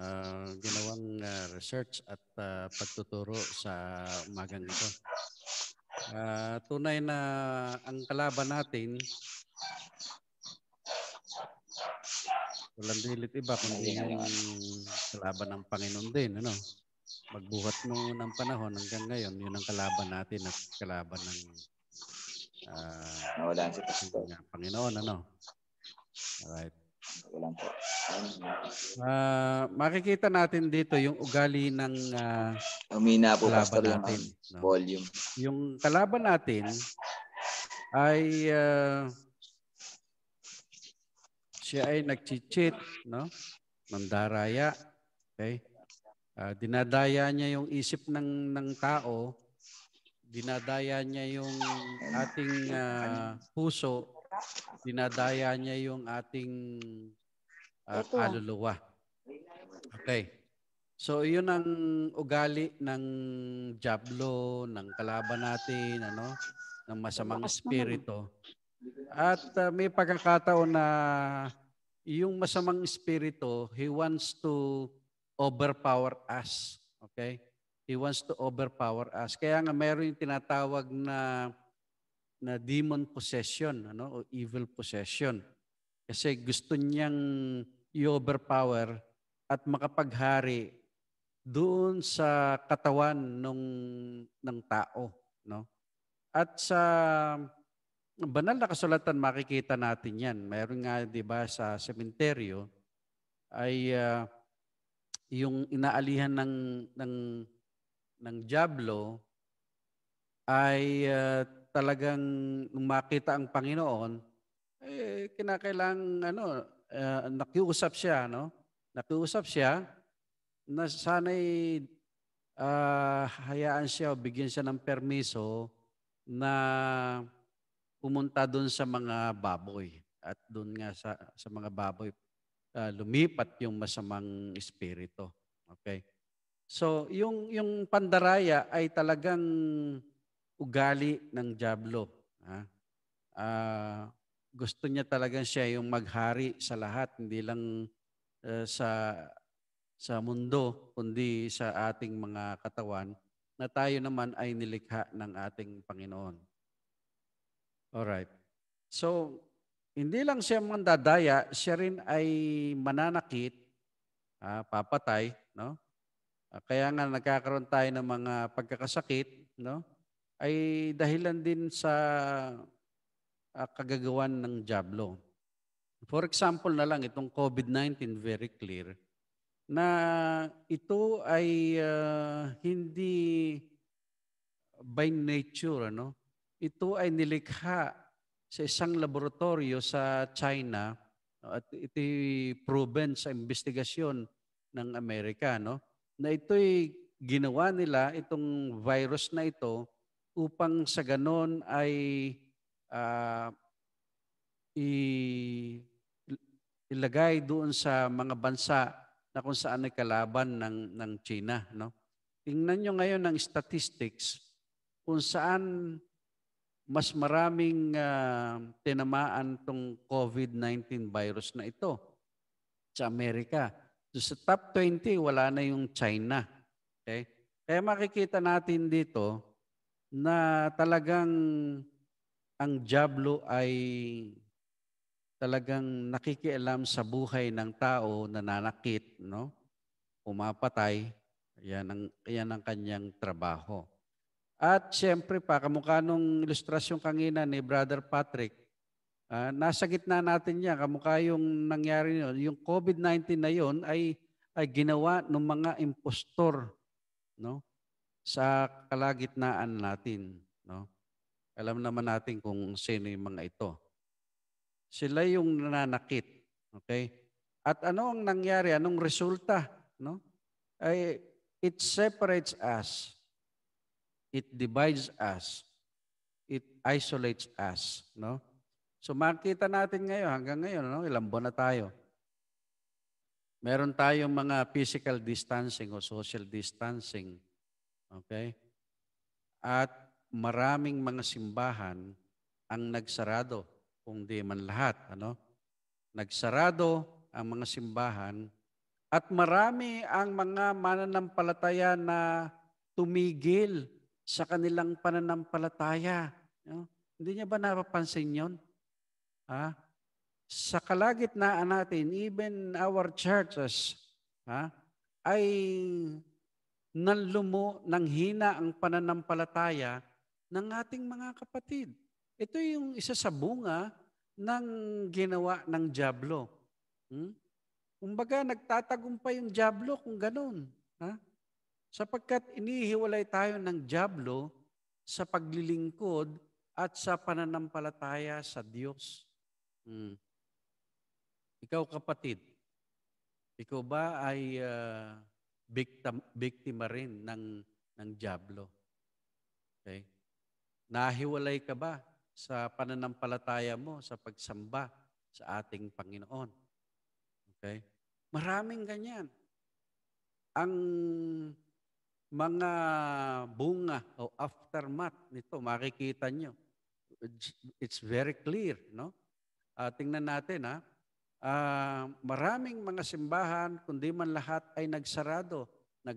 uh, ginawang uh, research at uh, pagtuturo sa umagang ito. Uh, tunay na ang kalaban natin walang dilit iba kundi yung kalaban ng Panginoon din. Ano? Magbuhat nung unang panahon hanggang ngayon, yun ang kalaban natin at kalaban ng Uh, ah, Nawalaan si Pastor. Panginoon, ano? Alright. Walang po. Uh, makikita natin dito yung ugali ng uh, ah, Umina po, Pastor, natin, yung no? volume. Yung kalaban natin ay uh, siya ay nagchichit, no? Mandaraya. Okay? Uh, dinadaya niya yung isip ng ng tao dinadaya niya yung ating uh, puso, dinadaya niya yung ating uh, kaluluwa. Okay. So yun ang ugali ng jablo, ng kalaban natin, ano, ng masamang espiritu. At uh, may pagkakataon na yung masamang espiritu, he wants to overpower us. Okay? He wants to overpower us. Kaya nga meron yung tinatawag na na demon possession ano, o evil possession. Kasi gusto niyang i-overpower at makapaghari doon sa katawan nung, ng tao. No? At sa banal na kasulatan, makikita natin yan. Meron nga, di ba, sa sementeryo ay uh, yung inaalihan ng, ng ng Diablo ay uh, talagang nung makita ang Panginoon, eh, kinakailang ano, uh, nakiusap siya, no? Nakiusap siya na sana'y uh, hayaan siya o bigyan siya ng permiso na pumunta doon sa mga baboy at doon nga sa, sa mga baboy uh, lumipat yung masamang espiritu. Okay? So, yung, yung pandaraya ay talagang ugali ng Diablo. Ha? Uh, gusto niya talagang siya yung maghari sa lahat, hindi lang uh, sa sa mundo, kundi sa ating mga katawan na tayo naman ay nilikha ng ating Panginoon. All right. So, hindi lang siya mandadaya, siya rin ay mananakit, ah, papatay, no? Ah, kaya nga nagkakaroon tayo ng mga pagkakasakit, no? ay dahilan din sa uh, kagagawan ng Diablo. For example na lang, itong COVID-19 very clear na ito ay uh, hindi by nature ano ito ay nilikha sa isang laboratorio sa China at ito proven sa investigasyon ng Amerika no na ito'y ginawa nila itong virus na ito upang sa ganon ay uh, i- ilagay doon sa mga bansa na kung saan ay kalaban ng, ng China. No? Tingnan nyo ngayon ang statistics kung saan mas maraming uh, tinamaan tong COVID-19 virus na ito sa Amerika So, sa top 20, wala na yung China. Okay? Kaya makikita natin dito na talagang ang Diablo ay talagang nakikialam sa buhay ng tao na nanakit, no? Umapatay. Yan ang, yan ang kanyang trabaho. At siyempre pa, kamukha nung ilustrasyon kanina ni Brother Patrick, Uh, nasa gitna natin yan, kamukha yung nangyari yun. Yung COVID-19 na yon ay, ay ginawa ng mga impostor no? sa kalagitnaan natin. No? Alam naman natin kung sino yung mga ito. Sila yung nananakit. Okay? At ano ang nangyari? Anong resulta? No? Ay, it separates us. It divides us. It isolates us. No? So makita natin ngayon, hanggang ngayon, no, ilang buwan na tayo. Meron tayong mga physical distancing o social distancing. Okay? At maraming mga simbahan ang nagsarado, kung di man lahat. Ano? Nagsarado ang mga simbahan at marami ang mga mananampalataya na tumigil sa kanilang pananampalataya. No? Hindi niya ba napapansin yon? ha, sa kalagitnaan natin, even our churches, ha, ay nanlumo, hina ang pananampalataya ng ating mga kapatid. Ito yung isa sa bunga ng ginawa ng Diablo. Hmm? Kumbaga, nagtatagumpay yung Diablo kung ganun. Ha? Sapagkat inihiwalay tayo ng Diablo sa paglilingkod at sa pananampalataya sa Diyos. Mm. Ikaw kapatid, ikaw ba ay uh, ah, victim, biktima rin ng, ng Diablo? Okay? Nahiwalay ka ba sa pananampalataya mo, sa pagsamba sa ating Panginoon? Okay? Maraming ganyan. Ang mga bunga o aftermath nito, makikita nyo. It's very clear, no? Uh, tingnan natin ha. Uh, maraming mga simbahan, kundi man lahat ay nagsarado. Nag,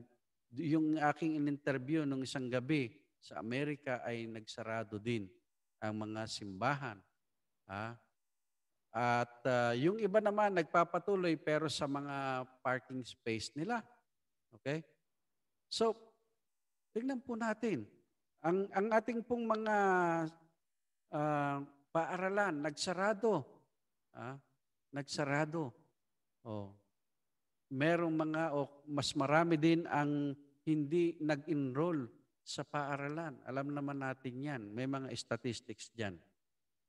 yung aking in-interview nung isang gabi sa Amerika ay nagsarado din ang mga simbahan. Ha? At uh, yung iba naman nagpapatuloy pero sa mga parking space nila. Okay? So, tingnan po natin. Ang, ang ating pong mga uh, paaralan, nagsarado. Ah, nagsarado. Oh. Merong mga o oh, mas marami din ang hindi nag-enroll sa paaralan. Alam naman natin 'yan. May mga statistics diyan.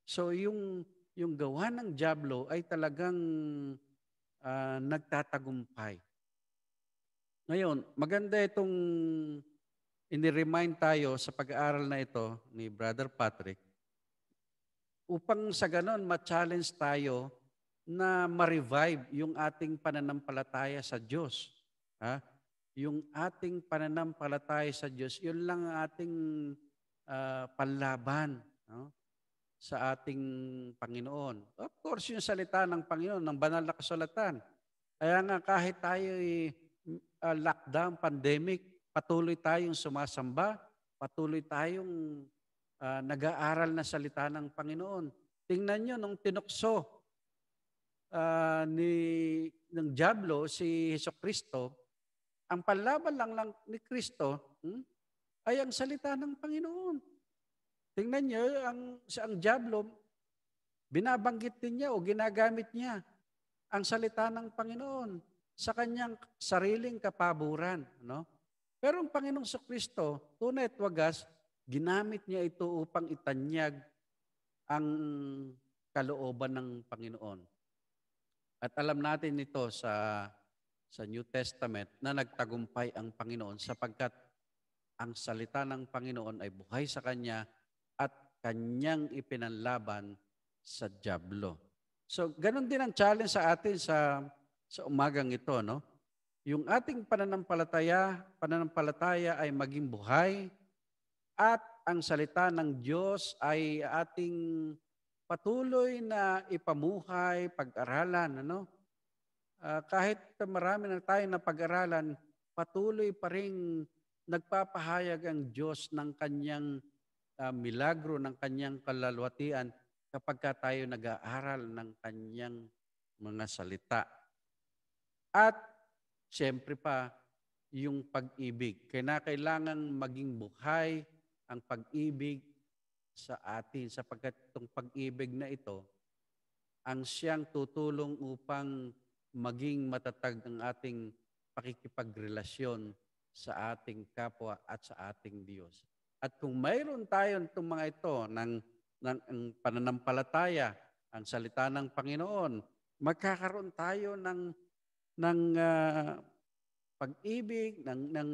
So yung yung gawa ng Diablo ay talagang uh, nagtatagumpay. Ngayon, maganda itong ini-remind tayo sa pag-aaral na ito ni Brother Patrick upang sa ganon ma-challenge tayo na ma-revive yung ating pananampalataya sa Diyos. Ha? Yung ating pananampalataya sa Diyos, yun lang ang ating uh, panlaban no? sa ating Panginoon. Of course, yung salita ng Panginoon, ng banal na kasulatan. Kaya nga kahit tayo ay uh, lockdown, pandemic, patuloy tayong sumasamba, patuloy tayong uh, nag-aaral na salita ng Panginoon. Tingnan nyo nung tinukso uh, ni, ng Diablo si Heso Kristo, ang palaban lang, lang ni Kristo hmm, ay ang salita ng Panginoon. Tingnan nyo, ang, si ang Diablo, binabanggit din niya o ginagamit niya ang salita ng Panginoon sa kanyang sariling kapaburan. No? Pero ang Panginoong Kristo, tunay at wagas, Ginamit niya ito upang itanyag ang kalooban ng Panginoon. At alam natin ito sa sa New Testament na nagtagumpay ang Panginoon sapagkat ang salita ng Panginoon ay buhay sa kanya at kanyang ipinanlaban sa Diablo. So, ganun din ang challenge sa atin sa sa umagang ito, no? Yung ating pananampalataya, pananampalataya ay maging buhay at ang salita ng Diyos ay ating patuloy na ipamuhay, pag-aralan. Ano? Uh, kahit marami na tayo na pag-aralan, patuloy pa rin nagpapahayag ang Diyos ng kanyang uh, milagro, ng kanyang kalalwatian kapag ka tayo nag-aaral ng kanyang mga salita. At siyempre pa, yung pag-ibig. Kaya na kailangan maging buhay, ang pag-ibig sa atin sapagkat itong pag-ibig na ito ang siyang tutulong upang maging matatag ang ating pakikipagrelasyon sa ating kapwa at sa ating Diyos. At kung mayroon tayo itong mga ito ng, ng, ng pananampalataya, ang salita ng Panginoon, magkakaroon tayo ng ng uh, pag-ibig, ng ng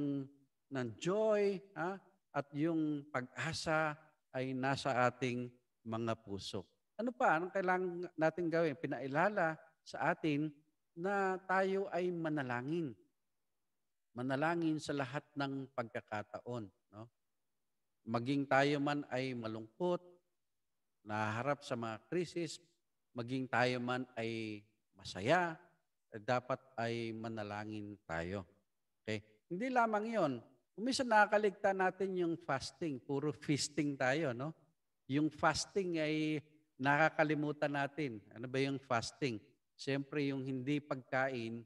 ng joy, ha? at yung pag-asa ay nasa ating mga puso. Ano pa? Anong kailangan natin gawin? Pinailala sa atin na tayo ay manalangin. Manalangin sa lahat ng pagkakataon. No? Maging tayo man ay malungkot, naharap sa mga krisis, maging tayo man ay masaya, eh, dapat ay manalangin tayo. Okay? Hindi lamang yon Minsan nakakaligta natin yung fasting. Puro feasting tayo, no? Yung fasting ay nakakalimutan natin. Ano ba yung fasting? Siyempre yung hindi pagkain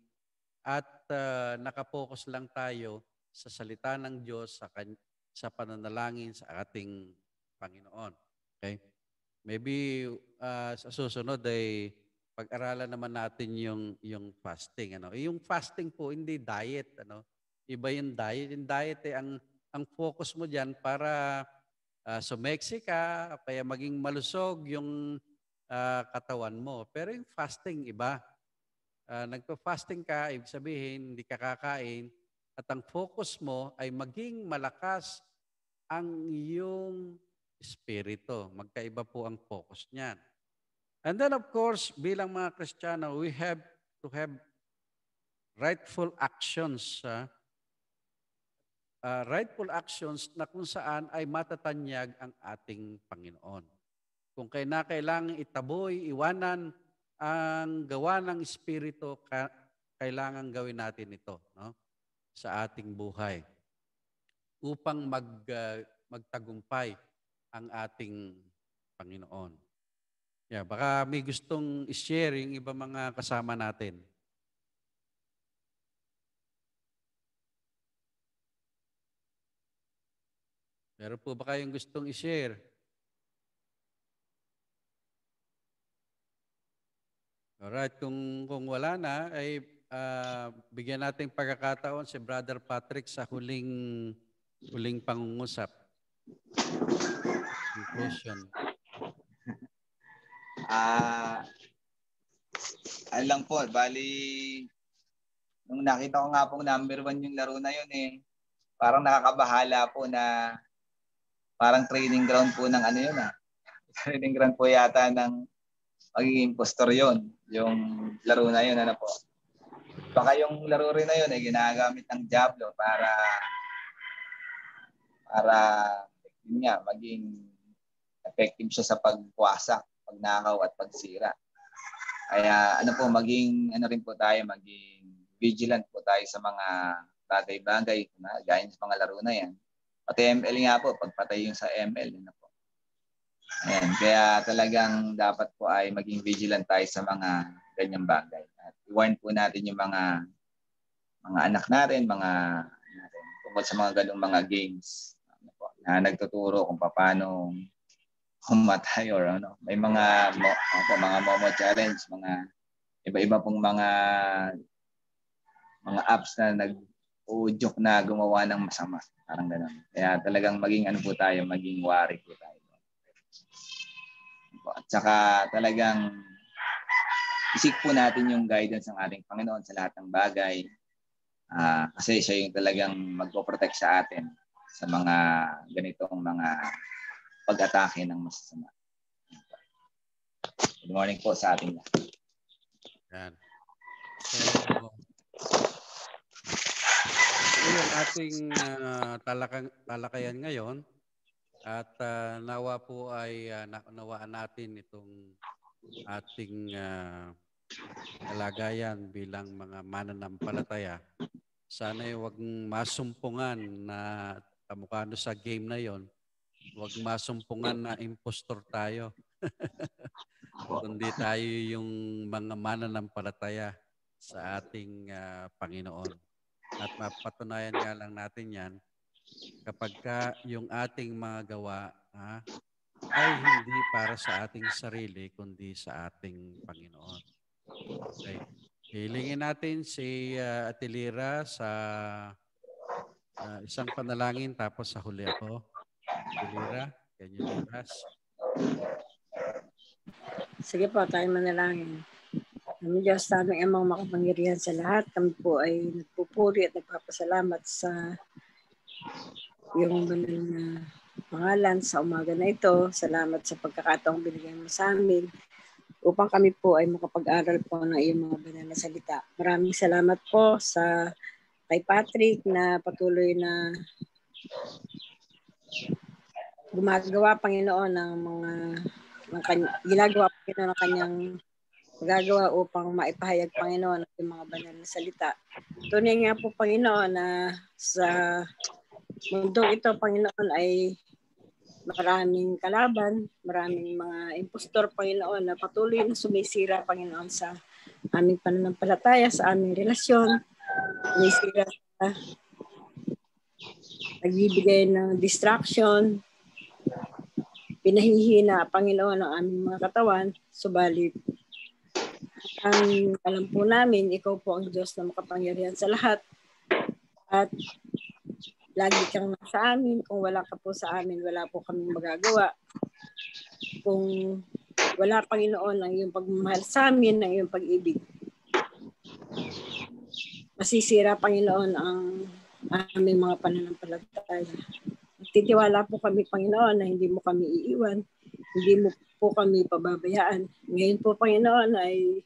at uh, nakapokus lang tayo sa salita ng Diyos, sa, kan- sa pananalangin sa ating Panginoon. Okay? Maybe uh, sa susunod ay pag-aralan naman natin yung yung fasting ano. Yung fasting po hindi diet ano Iba yung diet. Yung diet eh, ang, ang focus mo dyan para uh, ah, sumeksi ka, kaya maging malusog yung uh, katawan mo. Pero yung fasting, iba. Uh, nagpa-fasting ka, ibig sabihin, hindi ka kakain. At ang focus mo ay maging malakas ang iyong espiritu. Magkaiba po ang focus niyan. And then of course, bilang mga Kristiyano, we have to have rightful actions. Uh, uh, rightful actions na kung saan ay matatanyag ang ating Panginoon. Kung kaya kailangan itaboy, iwanan ang gawa ng Espiritu, ka, kailangan gawin natin ito no? sa ating buhay upang mag, uh, magtagumpay ang ating Panginoon. Yeah, baka may gustong i-share sharing iba mga kasama natin. Pero po ba kayong gustong i-share? Alright, kung, kung wala na, ay uh, bigyan natin pagkakataon si Brother Patrick sa huling, huling pangungusap. Conclusion. Ah, uh, lang po, bali, nung nakita ko nga pong number one yung laro na yun eh, parang nakakabahala po na Parang training ground po ng ano yun ah. Training ground po yata ng magiging impostor yun. Yung laro na yun, ano po. Baka yung laro rin na yun ay eh, ginagamit ng Diablo para para yun nga, maging effective siya sa pagkuwasak, pagnakaw at pagsira. Kaya ano po, maging ano rin po tayo, maging vigilant po tayo sa mga bagay-bagay na gaya sa mga laro na yan. Pati ML nga po, pagpatay yung sa ML. Ano po. Ayan, kaya talagang dapat po ay maging vigilant tayo sa mga ganyang bagay. At warn po natin yung mga mga anak natin, mga natin, tungkol sa mga ganung mga games ano po, na nagtuturo kung paano humatay or ano. May mga mo, ano, mga momo challenge, mga iba-iba pong mga mga apps na nag uudyok na gumawa ng masama. Parang ganun. Kaya talagang maging ano po tayo, maging wari po tayo. At saka talagang isik po natin yung guidance ng ating Panginoon sa lahat ng bagay. Uh, kasi siya yung talagang magpo-protect sa atin sa mga ganitong mga pag-atake ng masasama. Good morning po sa ating lahat. Yan. So, yung ating uh, talakang, talakayan ngayon at uh, nawa po ay uh, ah, naunawaan natin itong ating uh, kalagayan bilang mga mananampalataya. Sana ay wag masumpungan na kamukano sa game na yon. wag masumpungan na impostor tayo. Kundi tayo yung mga mananampalataya sa ating uh, Panginoon. At mapatunayan nga lang natin yan kapag ka yung ating mga gawa ha, ay hindi para sa ating sarili kundi sa ating Panginoon. Okay. Hilingin natin si uh, Atilira sa uh, isang panalangin tapos sa huli ako. Atilira, can you lead us? Sige po, tayo manalangin. Ang Diyos sa aming amang makapangyarihan sa lahat, kami po ay nagpupuri at nagpapasalamat sa yung banal na pangalan sa umaga na ito. Salamat sa pagkakataong binigyan mo sa amin upang kami po ay makapag-aral po ng iyong mga banal na salita. Maraming salamat po sa kay Patrick na patuloy na gumagawa Panginoon ng mga ng kanya, ginagawa Panginoon ng kanyang magagawa upang maipahayag Panginoon ang mga banal na salita. Tunay nga po Panginoon na sa mundong ito Panginoon ay maraming kalaban, maraming mga impostor Panginoon na patuloy na sumisira Panginoon sa aming pananampalataya, sa aming relasyon, sumisira sa nagbibigay ng distraction, pinahihina Panginoon ang aming mga katawan, subalit ang alam po namin, ikaw po ang Diyos na makapangyarihan sa lahat. At lagi kang nasa amin. Kung wala ka po sa amin, wala po kami magagawa. Kung wala, Panginoon, ang iyong pagmamahal sa amin, ang iyong pag-ibig. Masisira, Panginoon, ang aming mga pananampalataya. Titiwala po kami, Panginoon, na hindi mo kami iiwan. Hindi mo po kami pababayaan. Ngayon po, Panginoon, ay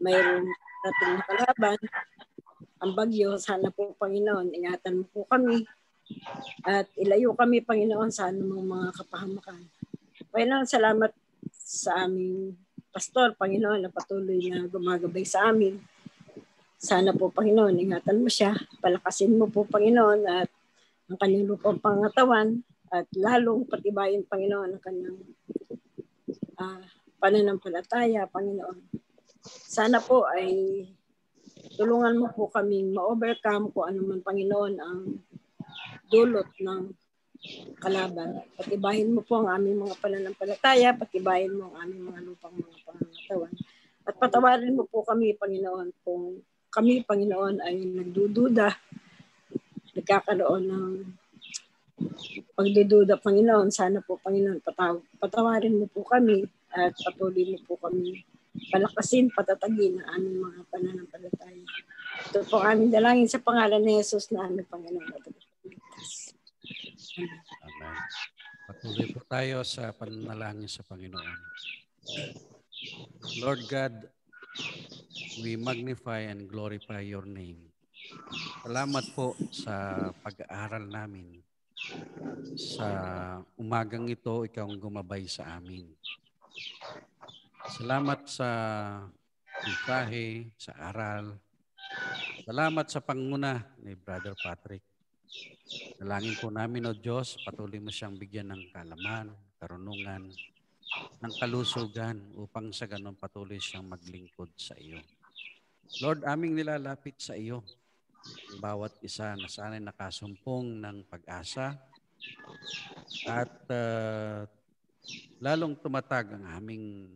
mayroong nating kalaban, ang bagyo, sana po Panginoon, ingatan mo po kami at ilayo kami Panginoon sa anumang mga kapahamakan. Panginoon, salamat sa aming pastor, Panginoon, na patuloy na gumagabay sa amin. Sana po, Panginoon, ingatan mo siya, palakasin mo po, Panginoon, at ang kanyang lupang pangatawan at lalong patibayin, Panginoon, ang kanyang uh, pananampalataya, Panginoon. Sana po ay tulungan mo po kaming ma-overcome kung ano man Panginoon ang dulot ng kalaban. Patibahin mo po ang aming mga pananampalataya, patibahin mo ang aming mga lupang mga pangangatawan. At patawarin mo po kami, Panginoon, kung kami, Panginoon, ay nagdududa, nagkakaroon ng pagdududa, Panginoon. Sana po, Panginoon, pataw- patawarin mo po kami at patuloy mo po kami palakasin, patatagin ang aming mga pananampalataya. Ito po aming dalangin sa pangalan ni Jesus na aming Panginoon at Amen. Amen. Patuloy po tayo sa pananalangin sa Panginoon. Lord God, we magnify and glorify your name. Salamat po sa pag-aaral namin. Sa umagang ito, ikaw ang gumabay sa amin. Salamat sa mensahe, sa aral. Salamat sa panguna ni Brother Patrick. Dalangin po namin, O Diyos, patuloy mo siyang bigyan ng kalaman, karunungan, ng kalusugan upang sa ganon patuloy siyang maglingkod sa iyo. Lord, aming nilalapit sa iyo ang bawat isa na sana'y nakasumpong ng pag-asa at uh, lalong tumatag ang aming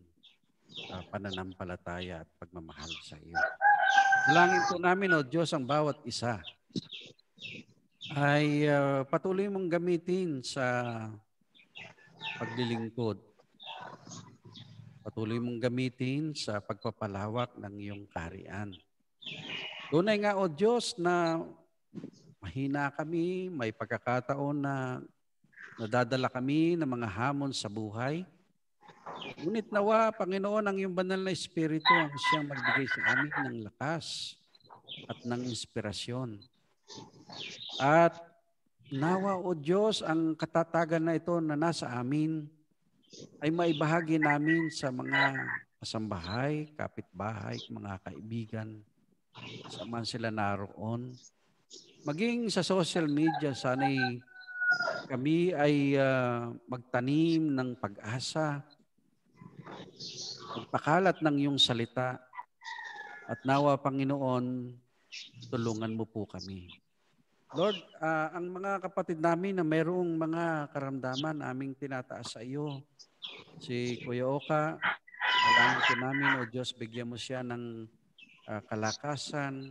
uh, pananampalataya at pagmamahal sa iyo. Dalangin po namin, O oh, Diyos, ang bawat isa ay uh, patuloy mong gamitin sa paglilingkod. Patuloy mong gamitin sa pagpapalawak ng iyong karian. Tunay nga, O oh, Diyos, na mahina kami, may pagkakataon na nadadala kami ng mga hamon sa buhay. Ngunit nawa, Panginoon, ang iyong banal na Espiritu ang siyang magbigay sa amin ng lakas at ng inspirasyon. At nawa, O Diyos, ang katatagan na ito na nasa amin ay maibahagi namin sa mga kasambahay, kapitbahay, mga kaibigan, sa man sila naroon. Maging sa social media, sana'y kami ay uh, magtanim ng pag-asa, Pakalat ng iyong salita at nawa Panginoon, tulungan mo po kami. Lord, uh, ang mga kapatid namin na mayroong mga karamdaman aming tinataas sa iyo, si Kuya Oka, dalangin ko namin, O Diyos, bigyan mo siya ng uh, kalakasan,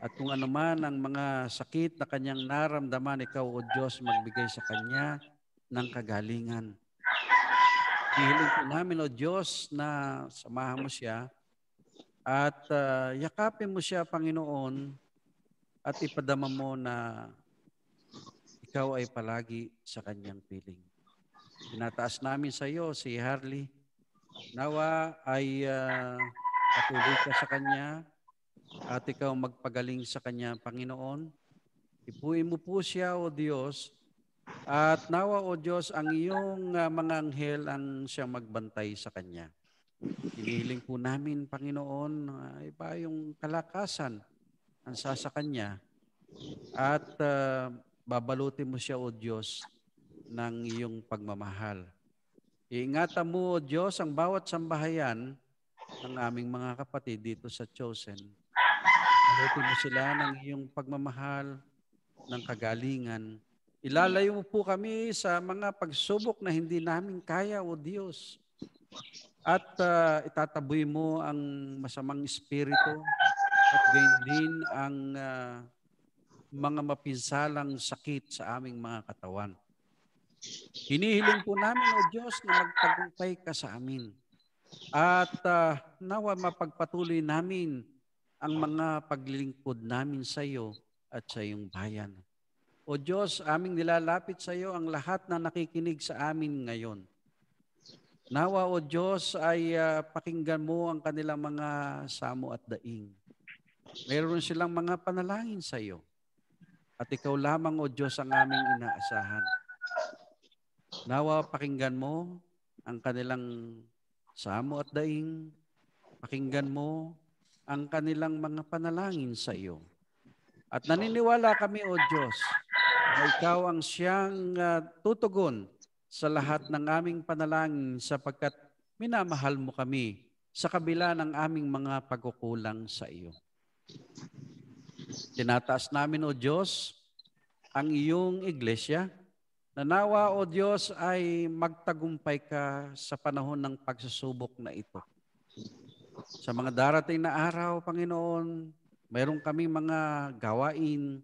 at kung ano man ang mga sakit na kanyang naramdaman, ikaw o Diyos magbigay sa kanya ng kagalingan. Hihiling po namin, O Diyos, na samahan mo siya at uh, yakapin mo siya, Panginoon, at ipadama mo na ikaw ay palagi sa kanyang piling. Pinataas namin sa iyo si Harley. Nawa ay uh, patuloy ka sa kanya at ikaw magpagaling sa kanya, Panginoon. Ipuin mo po siya, O Diyos, at nawa o Diyos ang iyong uh, mga anghel ang siyang magbantay sa kanya. Hinihiling po namin, Panginoon, uh, iba yung kalakasan ang sa kanya at uh, babalutin mo siya, O Diyos, ng iyong pagmamahal. Iingatan mo, O Diyos, ang bawat sambahayan ng aming mga kapatid dito sa Chosen. Balutin mo sila ng iyong pagmamahal, ng kagalingan, Ilalayo mo po kami sa mga pagsubok na hindi namin kaya, O Diyos. At uh, itataboy mo ang masamang espiritu at gayon din ang uh, mga mapinsalang sakit sa aming mga katawan. Hinihiling po namin, O Diyos, na magtagumpay ka sa amin. At uh, nawa mapagpatuloy namin ang mga paglilingkod namin sa iyo at sa iyong bayan. O Diyos, aming nilalapit sa iyo ang lahat na nakikinig sa amin ngayon. Nawa, O Diyos, ay uh, pakinggan mo ang kanilang mga samo at daing. Meron silang mga panalangin sa iyo. At ikaw lamang, O Diyos, ang aming inaasahan. Nawa, pakinggan mo ang kanilang samo at daing. Pakinggan mo ang kanilang mga panalangin sa iyo. At naniniwala kami, O Diyos, na ikaw ang siyang uh, tutugon sa lahat ng aming panalangin sapagkat minamahal mo kami sa kabila ng aming mga pagkukulang sa iyo. Tinataas namin, O Diyos, ang iyong iglesia. Nanawa, O Diyos, ay magtagumpay ka sa panahon ng pagsusubok na ito. Sa mga darating na araw, Panginoon, mayroon kami mga gawain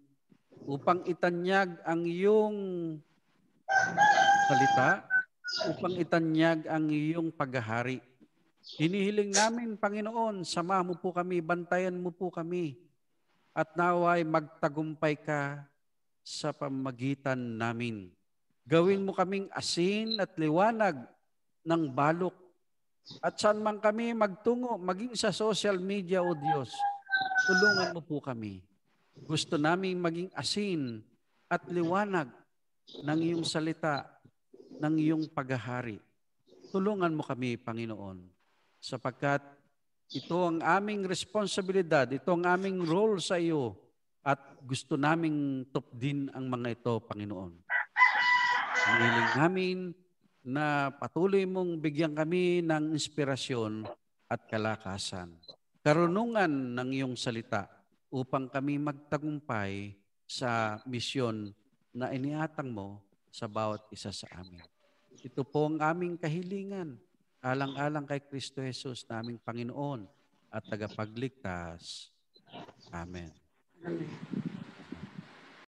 upang itanyag ang iyong salita, upang itanyag ang iyong paghahari. Hinihiling namin, Panginoon, sama mo po kami, bantayan mo po kami, at naway magtagumpay ka sa pamagitan namin. Gawin mo kaming asin at liwanag ng balok. At saan man kami magtungo, maging sa social media o Diyos, tulungan mo po kami. Gusto naming maging asin at liwanag ng iyong salita, ng iyong paghahari. Tulungan mo kami, Panginoon, sapagkat ito ang aming responsibilidad, ito ang aming role sa iyo at gusto naming tupdin ang mga ito, Panginoon. Ang namin na patuloy mong bigyan kami ng inspirasyon at kalakasan. Karunungan ng iyong salita upang kami magtagumpay sa misyon na iniatang mo sa bawat isa sa amin. Ito po ang aming kahilingan alang-alang kay Kristo Jesus na aming Panginoon at tagapagligtas. Amen. Amen.